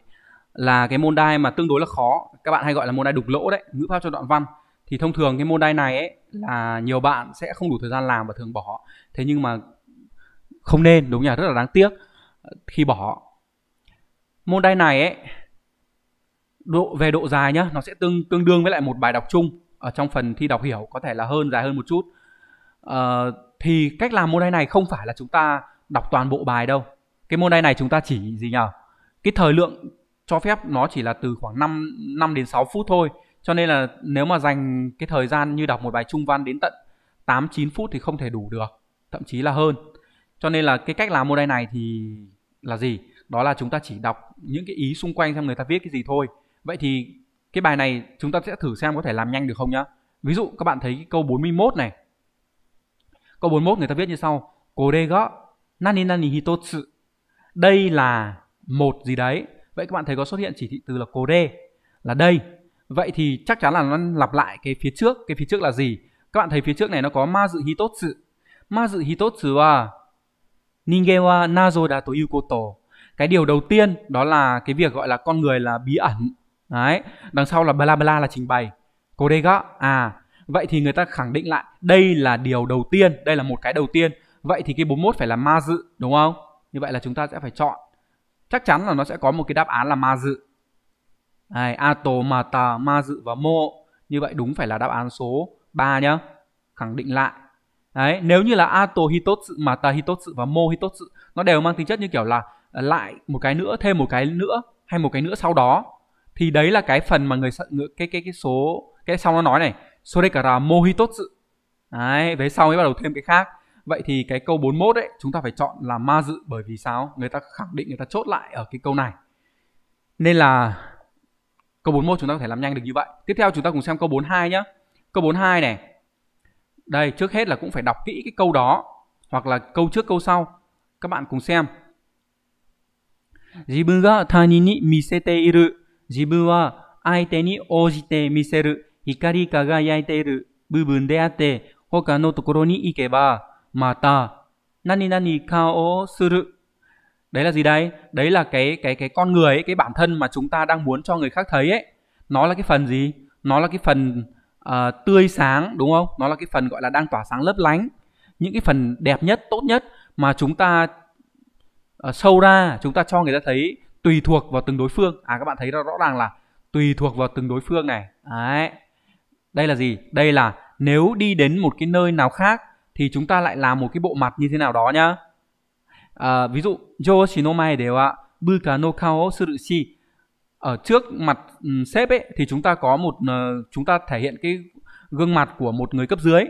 là cái môn đai mà tương đối là khó, các bạn hay gọi là môn đai đục lỗ đấy, ngữ pháp cho đoạn văn. Thì thông thường cái môn đai này ấy là nhiều bạn sẽ không đủ thời gian làm và thường bỏ. Thế nhưng mà không nên, đúng nhỉ, rất là đáng tiếc khi bỏ. Môn đai này ấy độ về độ dài nhá nó sẽ tương tương đương với lại một bài đọc chung ở trong phần thi đọc hiểu có thể là hơn dài hơn một chút à, thì cách làm môn đề này không phải là chúng ta đọc toàn bộ bài đâu cái môn đề này chúng ta chỉ gì nhở cái thời lượng cho phép nó chỉ là từ khoảng 5 5 đến 6 phút thôi cho nên là nếu mà dành cái thời gian như đọc một bài trung văn đến tận 8 9 phút thì không thể đủ được thậm chí là hơn cho nên là cái cách làm môn đề này thì là gì đó là chúng ta chỉ đọc những cái ý xung quanh xem người ta viết cái gì thôi Vậy thì cái bài này chúng ta sẽ thử xem có thể làm nhanh được không nhá. Ví dụ các bạn thấy cái câu 41 này. Câu 41 người ta viết như sau. Kore ga nani nani hitotsu. Đây là một gì đấy. Vậy các bạn thấy có xuất hiện chỉ thị từ là kore là đây. Vậy thì chắc chắn là nó lặp lại cái phía trước. Cái phía trước là gì? Các bạn thấy phía trước này nó có ma dự hitotsu. Ma dự hitotsu wa ningen wa nazo da to koto. Cái điều đầu tiên đó là cái việc gọi là con người là bí ẩn Đấy, đằng sau là bla bla là trình bày. đây gõ à, vậy thì người ta khẳng định lại đây là điều đầu tiên, đây là một cái đầu tiên. Vậy thì cái 41 phải là ma dự đúng không? Như vậy là chúng ta sẽ phải chọn. Chắc chắn là nó sẽ có một cái đáp án là ma dự. Này, ato, mata, ma dự và mô. Như vậy đúng phải là đáp án số 3 nhá. Khẳng định lại. Đấy, nếu như là ato hitotsu, mata hitotsu và mô hitotsu nó đều mang tính chất như kiểu là ờ, lại một cái nữa, thêm một cái nữa hay một cái nữa sau đó thì đấy là cái phần mà người cái cái cái số cái sau nó nói này số cả là tốt mohitotsu đấy về sau mới bắt đầu thêm cái khác vậy thì cái câu 41 ấy chúng ta phải chọn là ma dự bởi vì sao người ta khẳng định người ta chốt lại ở cái câu này nên là câu 41 chúng ta có thể làm nhanh được như vậy tiếp theo chúng ta cùng xem câu 42 nhé câu 42 này đây trước hết là cũng phải đọc kỹ cái câu đó hoặc là câu trước câu sau các bạn cùng xem 自分が他人に見せている自分は相手に応じて見せる光り輝いている部分であって、他のところに行けば、また、nani là gì đấy? Đấy là cái cái cái con người ấy, cái bản thân mà chúng ta đang muốn cho người khác thấy ấy. Nó là cái phần gì? Nó là cái phần uh, tươi sáng đúng không? Nó là cái phần gọi là đang tỏa sáng lấp lánh. Những cái phần đẹp nhất, tốt nhất mà chúng ta uh, sâu ra, chúng ta cho người ta thấy tùy thuộc vào từng đối phương à các bạn thấy rõ ràng là tùy thuộc vào từng đối phương này đấy đây là gì đây là nếu đi đến một cái nơi nào khác thì chúng ta lại làm một cái bộ mặt như thế nào đó nhá à, ví dụ yo shinomai đều ạ bư no kao surushi ở trước mặt um, sếp ấy thì chúng ta có một uh, chúng ta thể hiện cái gương mặt của một người cấp dưới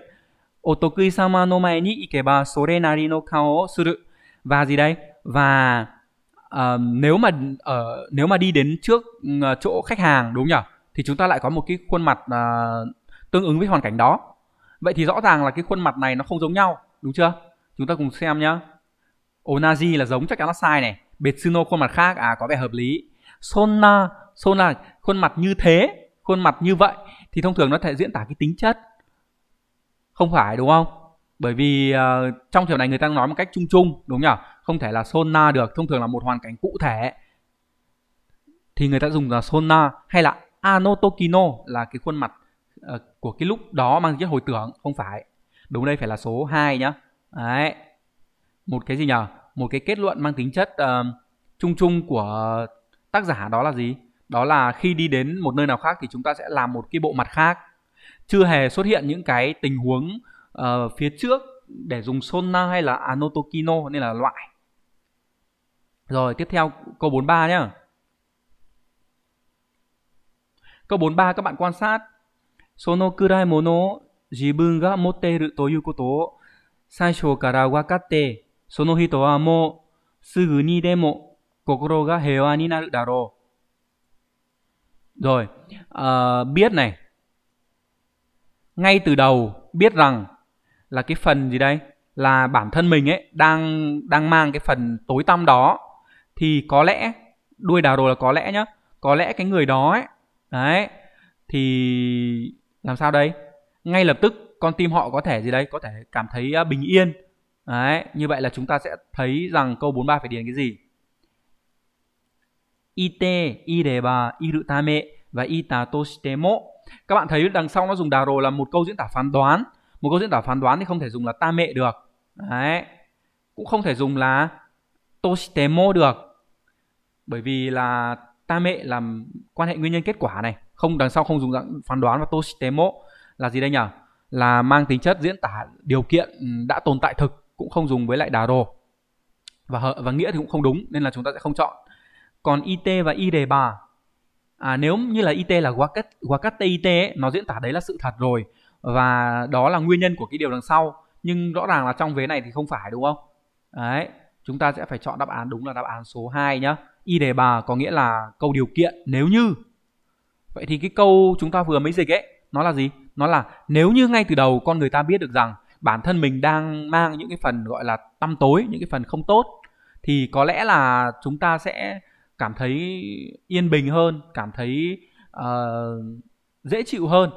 Otoki sama no mae ni ikeba sore nari no kao suru và gì đây và uh, nếu mà ở ờ, uh, nếu mà đi đến trước uh, chỗ khách hàng đúng nhỉ thì chúng ta lại có một cái khuôn mặt uh, tương ứng với hoàn cảnh đó vậy thì rõ ràng là cái khuôn mặt này nó không giống nhau đúng chưa chúng ta cùng xem nhá onaji là giống chắc chắn nó sai này betsuno khuôn mặt khác à có vẻ hợp lý Sona Sona khuôn mặt như thế khuôn mặt như vậy thì thông thường nó thể diễn tả cái tính chất không phải đúng không bởi vì uh, trong trường này người ta nói một cách chung chung đúng nhỉ không thể là sona được thông thường là một hoàn cảnh cụ thể thì người ta dùng là sona hay là anotokino là cái khuôn mặt uh, của cái lúc đó mang tính chất hồi tưởng không phải đúng đây phải là số 2 nhá đấy một cái gì nhở một cái kết luận mang tính chất uh, chung chung của tác giả đó là gì đó là khi đi đến một nơi nào khác thì chúng ta sẽ làm một cái bộ mặt khác chưa hề xuất hiện những cái tình huống uh, phía trước để dùng sona hay là anotokino nên là loại rồi tiếp theo câu 43 nhá. Câu 43 các bạn quan sát. Sono kurai mono jibun ga motteru toyu koto o saishou kara wakatte sono hito wa mo sugu ni demo kokoro ga heiwa ni naru daro. Rồi, à, biết này. Ngay từ đầu biết rằng là cái phần gì đây? Là bản thân mình ấy đang đang mang cái phần tối tăm đó thì có lẽ đuôi đào đồ là có lẽ nhá có lẽ cái người đó ấy đấy thì làm sao đây ngay lập tức con tim họ có thể gì đấy có thể cảm thấy à, bình yên đấy như vậy là chúng ta sẽ thấy rằng câu 43 phải điền cái gì ite ireba irutame và ita mo các bạn thấy đằng sau nó dùng đào rồ là một câu diễn tả phán đoán một câu diễn tả phán đoán thì không thể dùng là ta mẹ được đấy cũng không thể dùng là toshite mo được bởi vì là ta mẹ làm quan hệ nguyên nhân kết quả này không đằng sau không dùng dạng phán đoán và tositemo là gì đây nhỉ là mang tính chất diễn tả điều kiện ừ, đã tồn tại thực cũng không dùng với lại đà đồ và và nghĩa thì cũng không đúng nên là chúng ta sẽ không chọn còn it và i đề bà à, nếu như là it là wakate it ấy, nó diễn tả đấy là sự thật rồi và đó là nguyên nhân của cái điều đằng sau nhưng rõ ràng là trong vế này thì không phải đúng không đấy chúng ta sẽ phải chọn đáp án đúng là đáp án số 2 nhá y đề bà có nghĩa là câu điều kiện nếu như vậy thì cái câu chúng ta vừa mới dịch ấy nó là gì nó là nếu như ngay từ đầu con người ta biết được rằng bản thân mình đang mang những cái phần gọi là tăm tối những cái phần không tốt thì có lẽ là chúng ta sẽ cảm thấy yên bình hơn cảm thấy uh, dễ chịu hơn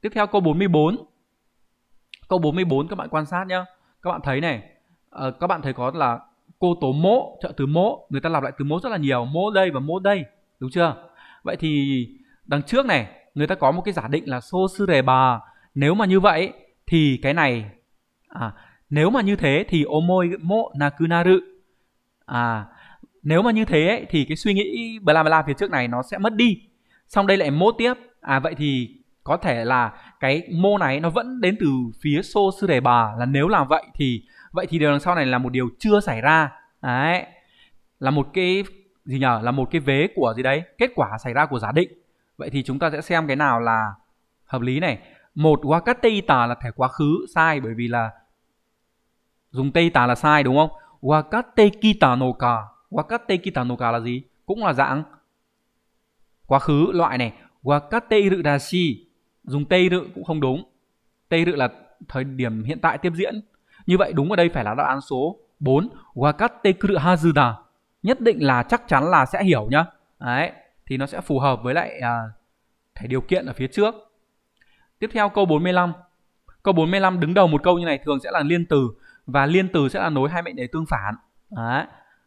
tiếp theo câu 44 câu 44 các bạn quan sát nhé các bạn thấy này uh, các bạn thấy có là cô tố mỗ trợ từ mỗ người ta lặp lại từ mỗ rất là nhiều mỗ đây và mỗ đây đúng chưa vậy thì đằng trước này người ta có một cái giả định là xô sư đề bà nếu mà như vậy thì cái này à, nếu mà như thế thì ô môi mỗ na cư na rự à nếu mà như thế ấy, thì cái suy nghĩ bla bla phía trước này nó sẽ mất đi xong đây lại mô tiếp à vậy thì có thể là cái mô này nó vẫn đến từ phía xô sư đề bà là nếu làm vậy thì vậy thì điều đằng sau này là một điều chưa xảy ra đấy là một cái gì nhở là một cái vế của gì đấy kết quả xảy ra của giả định vậy thì chúng ta sẽ xem cái nào là hợp lý này một wakate là thẻ quá khứ sai bởi vì là dùng tây tả là sai đúng không wakate kita no ka wakate no ka là gì cũng là dạng quá khứ loại này wakate irudashi dùng tây rự cũng không đúng tây rự là thời điểm hiện tại tiếp diễn như vậy đúng ở đây phải là đáp án số 4 Wakate kuru hazuda Nhất định là chắc chắn là sẽ hiểu nhá Đấy Thì nó sẽ phù hợp với lại à, Thẻ điều kiện ở phía trước Tiếp theo câu 45 Câu 45 đứng đầu một câu như này thường sẽ là liên từ Và liên từ sẽ là nối hai mệnh đề tương phản Đấy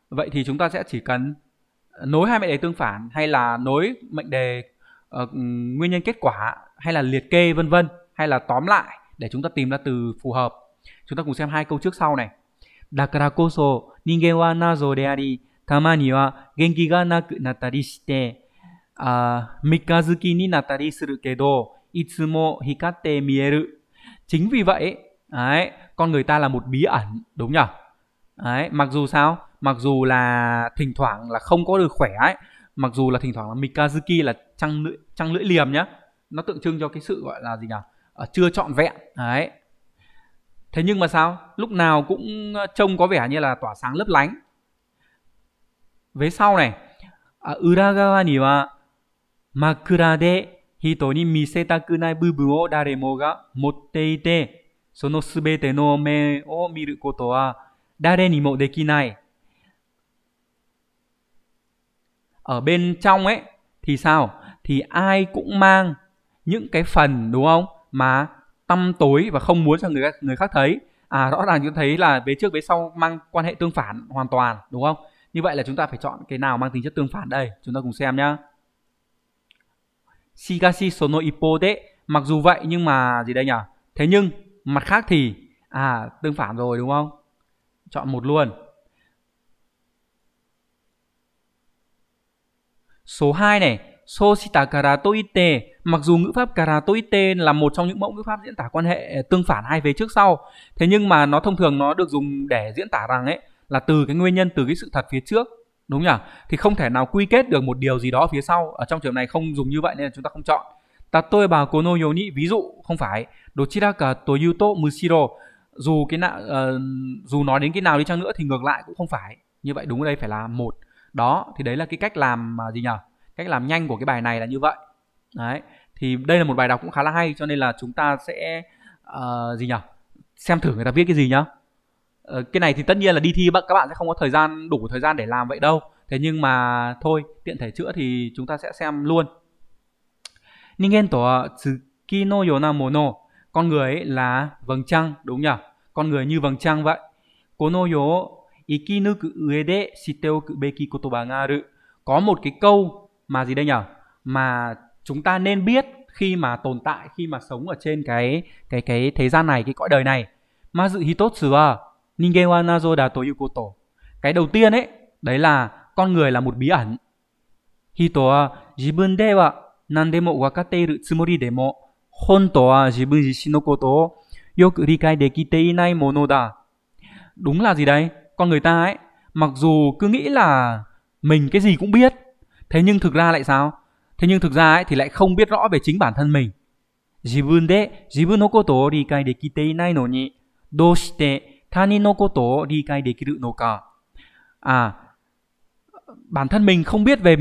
Vậy thì chúng ta sẽ chỉ cần nối hai mệnh đề tương phản hay là nối mệnh đề uh, nguyên nhân kết quả hay là liệt kê vân vân hay là tóm lại để chúng ta tìm ra từ phù hợp Chúng ta cùng xem hai câu trước sau này. Dakara koso ningen wa nazo de ari tamani wa genki ga naku natari shite mikazuki ni natari suru kedo itsumo hikatte mieru. Chính vì vậy, đấy, con người ta là một bí ẩn, đúng nhỉ? Đấy, mặc dù sao? Mặc dù là thỉnh thoảng là không có được khỏe ấy, mặc dù là thỉnh thoảng là Mikazuki là trăng lưỡi trăng lưỡi liềm nhá. Nó tượng trưng cho cái sự gọi là gì nhỉ? À, chưa trọn vẹn. Đấy, thế nhưng mà sao lúc nào cũng ờ, trông có vẻ như là tỏa sáng lấp lánh về sau này à, uragawa ni wa makura de hito ni misetaku nai bubu o dare mo ga motte ite sono subete no me o miru koto wa dare ni mo dekinai ở bên trong ấy thì sao thì ai cũng mang những cái phần đúng không mà tăm tối và không muốn cho người người khác thấy à rõ ràng chúng thấy là vế trước vế sau mang quan hệ tương phản hoàn toàn đúng không như vậy là chúng ta phải chọn cái nào mang tính chất tương phản đây chúng ta cùng xem nhá shigashi sono ipode mặc dù vậy nhưng mà gì đây nhỉ thế nhưng mặt khác thì à tương phản rồi đúng không chọn một luôn số 2 này Sositakaratoi mặc dù ngữ pháp karatoite là một trong những mẫu ngữ pháp diễn tả quan hệ ờ, tương phản hai vế trước sau thế nhưng mà nó thông thường nó được dùng để diễn tả rằng ấy là từ cái nguyên nhân từ cái sự thật phía trước đúng nhỉ thì không thể nào quy kết được một điều gì đó phía sau ở trong trường này không dùng như vậy nên là chúng ta không chọn tôi bà kono yoni ví dụ không phải dochira ka toyuto mushiro dù cái nào uh, ờ, dù nói đến cái nào đi chăng nữa thì ngược lại cũng không phải như vậy đúng ở đây phải là một đó thì đấy là cái cách làm mà gì nhỉ cách làm nhanh của cái bài này là như vậy đấy thì đây là một bài đọc cũng khá là hay cho nên là chúng ta sẽ uh, gì nhỉ xem thử người ta viết cái gì nhá ờ, cái này thì tất nhiên là đi thi các bạn sẽ không có thời gian đủ thời gian để làm vậy đâu thế nhưng mà thôi tiện thể chữa thì chúng ta sẽ xem luôn ningen to tsuki no yona mono con người ấy là vầng trăng đúng nhỉ con người như vầng trăng vậy kono yo ikinuku uede shiteo beki kotoba ga có một cái câu mà gì đây nhở mà chúng ta nên biết khi mà tồn tại khi mà sống ở trên cái cái cái thế gian này cái cõi đời này ma dự hi tốt sửa ninge wa nazo da to yukoto cái đầu tiên ấy đấy là con người là một bí ẩn hito wa jibun de wa nandemo wakateru tsumori demo honto wa jibun jishin no koto yoku rikai dekite inai mono da đúng là gì đấy con người ta ấy mặc dù cứ nghĩ là mình cái gì cũng biết thế nhưng thực ra lại sao thế nhưng thực ra ấy thì lại không biết rõ về chính bản thân mình 自分で自分のことを理解できていないのにどうして他人のことを理解できるのか à bản thân mình không biết về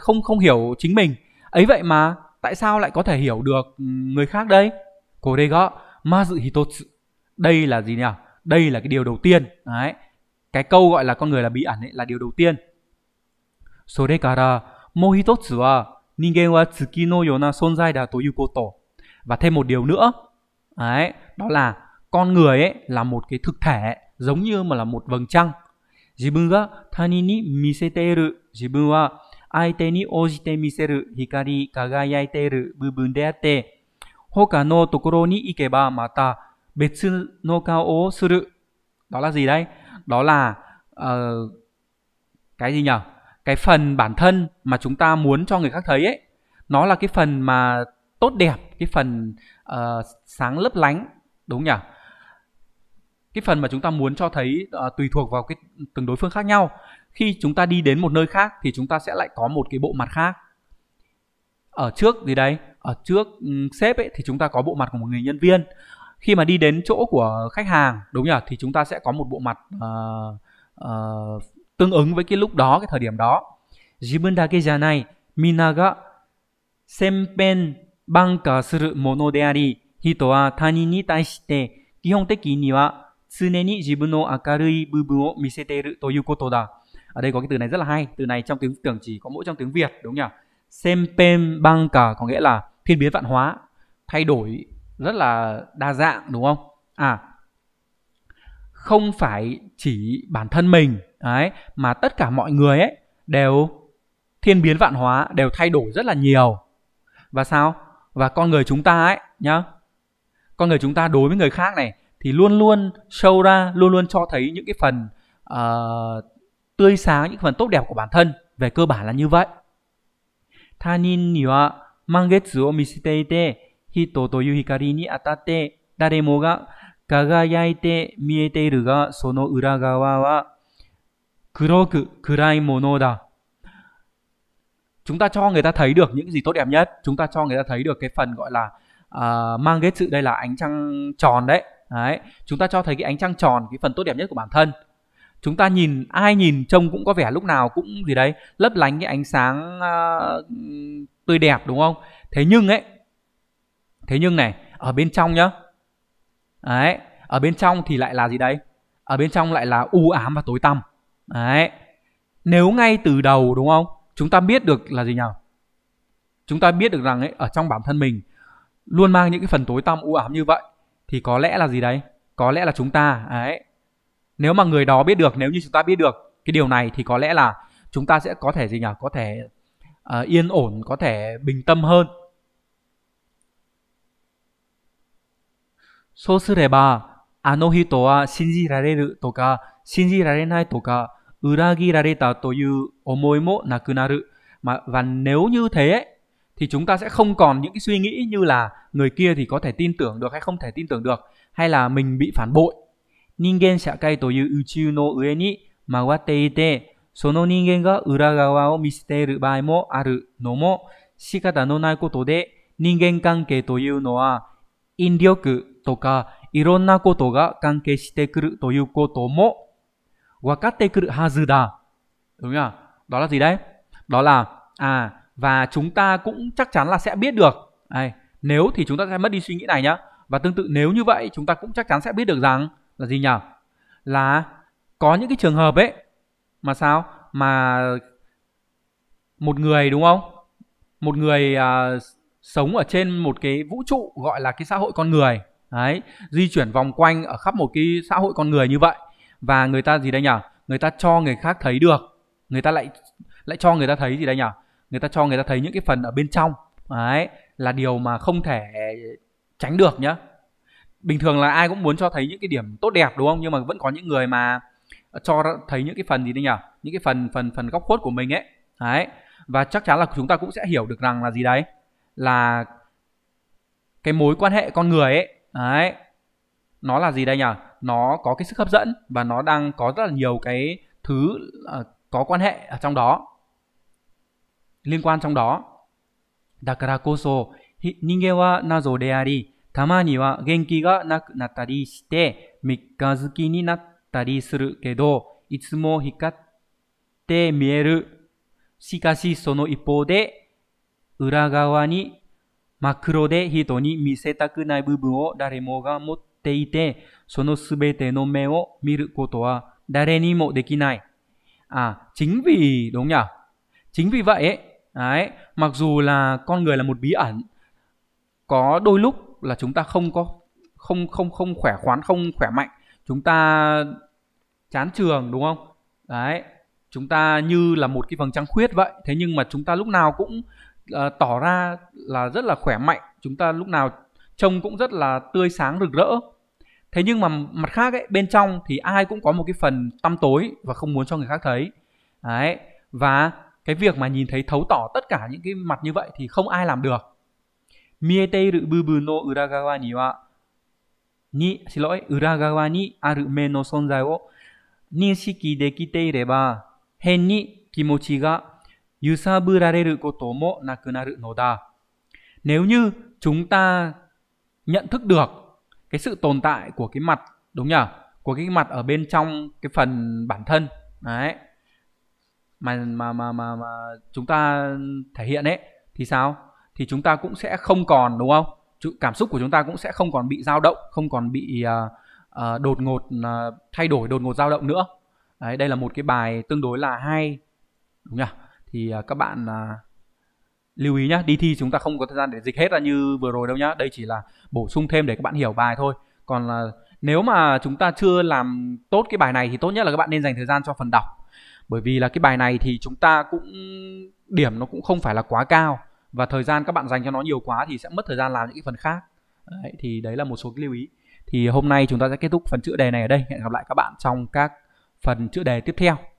không không hiểu chính mình ấy vậy mà tại sao lại có thể hiểu được ừ, người khác đây cô đây gõ ma dự hitotsu đây là gì nhỉ đây là cái điều đầu tiên đấy cái câu gọi là con người là bí ẩn ấy là điều đầu tiên それから、もう一つは、人間は月のような存在だということ。Và thêm một điều nữa, đấy, đó là con người ấy là một cái thực thể giống như mà là một vầng trăng. 自分が他人に見せている。自分は相手に応じて見せる。光り輝いている部分であって、他のところに行けばまた別の顔をする。Đó là gì đấy? Đó là uh, cái gì nhỉ? cái phần bản thân mà chúng ta muốn cho người khác thấy ấy nó là cái phần mà tốt đẹp cái phần uh, sáng lấp lánh đúng nhỉ cái phần mà chúng ta muốn cho thấy uh, tùy thuộc vào cái từng đối phương khác nhau khi chúng ta đi đến một nơi khác thì chúng ta sẽ lại có một cái bộ mặt khác ở trước gì đấy ở trước um, sếp ấy thì chúng ta có bộ mặt của một người nhân viên khi mà đi đến chỗ của khách hàng đúng nhỉ thì chúng ta sẽ có một bộ mặt uh, uh, tương ứng với cái lúc đó cái thời điểm đó jibun da ke janai mina ga senpen banka suru mono de ari hito wa tani ni taishite kihon teki ni wa tsune ni jibun no akarui bubun o miseteru toyu koto da ở đây có cái từ này rất là hay từ này trong tiếng tưởng chỉ có mỗi trong tiếng việt đúng nhỉ senpen banka có nghĩa là thiên biến vạn hóa thay đổi rất là đa dạng đúng không à không phải chỉ bản thân mình đấy mà tất cả mọi người ấy đều thiên biến vạn hóa đều thay đổi rất là nhiều và sao và con người chúng ta ấy nhá con người chúng ta đối với người khác này thì luôn luôn show ra luôn luôn cho thấy những cái phần uh, tươi sáng những phần tốt đẹp của bản thân về cơ bản là như vậy 他人には満月を見せていて人という光に当たって誰もが輝いて見えているがその裏側は Kuroku, kurai mono da. Chúng ta cho người ta thấy được những gì tốt đẹp nhất. Chúng ta cho người ta thấy được cái phần gọi là uh, mang ghế sự đây là ánh trăng tròn đấy. Đấy, chúng ta cho thấy cái ánh trăng tròn, cái phần tốt đẹp nhất của bản thân. Chúng ta nhìn ai nhìn trông cũng có vẻ lúc nào cũng gì đấy, lấp lánh cái ánh sáng uh, tươi đẹp đúng không? Thế nhưng ấy Thế nhưng này, ở bên trong nhá. Đấy, ở bên trong thì lại là gì đấy? Ở bên trong lại là u ám và tối tăm Đấy. Nếu ngay từ đầu đúng không? Chúng ta biết được là gì nhỉ? Chúng ta biết được rằng ấy ở trong bản thân mình luôn mang những cái phần tối tăm u ám như vậy thì có lẽ là gì đấy? Có lẽ là chúng ta ấy. Nếu mà người đó biết được, nếu như chúng ta biết được cái điều này thì có lẽ là chúng ta sẽ có thể gì nhỉ? Có thể uh, yên ổn, có thể bình tâm hơn. So 裏切られたという思いもなくなる Mà, và nếu như thế thì chúng ta sẽ không còn những cái suy nghĩ như là người kia thì có thể tin tưởng được hay không thể tin tưởng được hay là mình bị phản bội. 人間社会という宇宙の上に回っていて、その人間が裏側を見せている場合もあるのも仕方のないことで、人間関係というのは引力とかいろんなことが関係してくるということも Wakatekuru hazuda. Đúng không Đó là gì đấy? Đó là à và chúng ta cũng chắc chắn là sẽ biết được. Đây, nếu thì chúng ta sẽ mất đi suy nghĩ này nhá. Và tương tự nếu như vậy chúng ta cũng chắc chắn sẽ biết được rằng là gì nhỉ? Là có những cái trường hợp ấy mà sao? Mà một người đúng không? Một người à, sống ở trên một cái vũ trụ gọi là cái xã hội con người đấy di chuyển vòng quanh ở khắp một cái xã hội con người như vậy và người ta gì đây nhỉ người ta cho người khác thấy được người ta lại lại cho người ta thấy gì đây nhỉ người ta cho người ta thấy những cái phần ở bên trong đấy là điều mà không thể tránh được nhá bình thường là ai cũng muốn cho thấy những cái điểm tốt đẹp đúng không nhưng mà vẫn có những người mà cho thấy những cái phần gì đấy nhỉ những cái phần phần phần góc khuất của mình ấy đấy và chắc chắn là chúng ta cũng sẽ hiểu được rằng là gì đấy là cái mối quan hệ con người ấy đấy nó là gì đây nhỉ nó có cái sức hấp dẫn và nó đang có rất là nhiều cái thứ có quan hệ ở trong đó liên quan trong đó だからこそ人間は謎でありたまには元気がなくなったりして三日月になったりするけどいつも光って見えるしかしその一方で裏側に真っ黒で人に見せたくない部分を誰もが持ってっていて、そのすべての目を見ることは誰にもできない。À, chính vì, đúng nhỉ? Chính vì vậy, ấy, đấy, mặc dù là con người là một bí ẩn, có đôi lúc là chúng ta không có không không không khỏe khoắn, không khỏe mạnh, chúng ta chán trường đúng không? Đấy, chúng ta như là một cái vầng trăng khuyết vậy, thế nhưng mà chúng ta lúc nào cũng uh, tỏ ra là rất là khỏe mạnh, chúng ta lúc nào trông cũng rất là tươi sáng rực rỡ thế nhưng mà mặt khác ấy, bên trong thì ai cũng có một cái phần tăm tối và không muốn cho người khác thấy đấy và cái việc mà nhìn thấy thấu tỏ tất cả những cái mặt như vậy thì không ai làm được miete ru bubu no uragawa ni wa ni xin lỗi uragawa ni aru me no sonzai wo ninshiki dekite ireba hen ni kimochi ga yusaburareru koto mo nakunaru no da nếu như chúng ta nhận thức được cái sự tồn tại của cái mặt đúng nhỉ của cái mặt ở bên trong cái phần bản thân đấy mà mà mà mà, mà chúng ta thể hiện ấy thì sao thì chúng ta cũng sẽ không còn đúng không cảm xúc của chúng ta cũng sẽ không còn bị dao động không còn bị uh, uh, đột ngột uh, thay đổi đột ngột dao động nữa đấy đây là một cái bài tương đối là hay đúng nhỉ thì uh, các bạn uh, lưu ý nhá đi thi chúng ta không có thời gian để dịch hết ra như vừa rồi đâu nhá đây chỉ là bổ sung thêm để các bạn hiểu bài thôi còn là nếu mà chúng ta chưa làm tốt cái bài này thì tốt nhất là các bạn nên dành thời gian cho phần đọc bởi vì là cái bài này thì chúng ta cũng điểm nó cũng không phải là quá cao và thời gian các bạn dành cho nó nhiều quá thì sẽ mất thời gian làm những cái phần khác đấy, thì đấy là một số cái lưu ý thì hôm nay chúng ta sẽ kết thúc phần chữa đề này ở đây hẹn gặp lại các bạn trong các phần chữa đề tiếp theo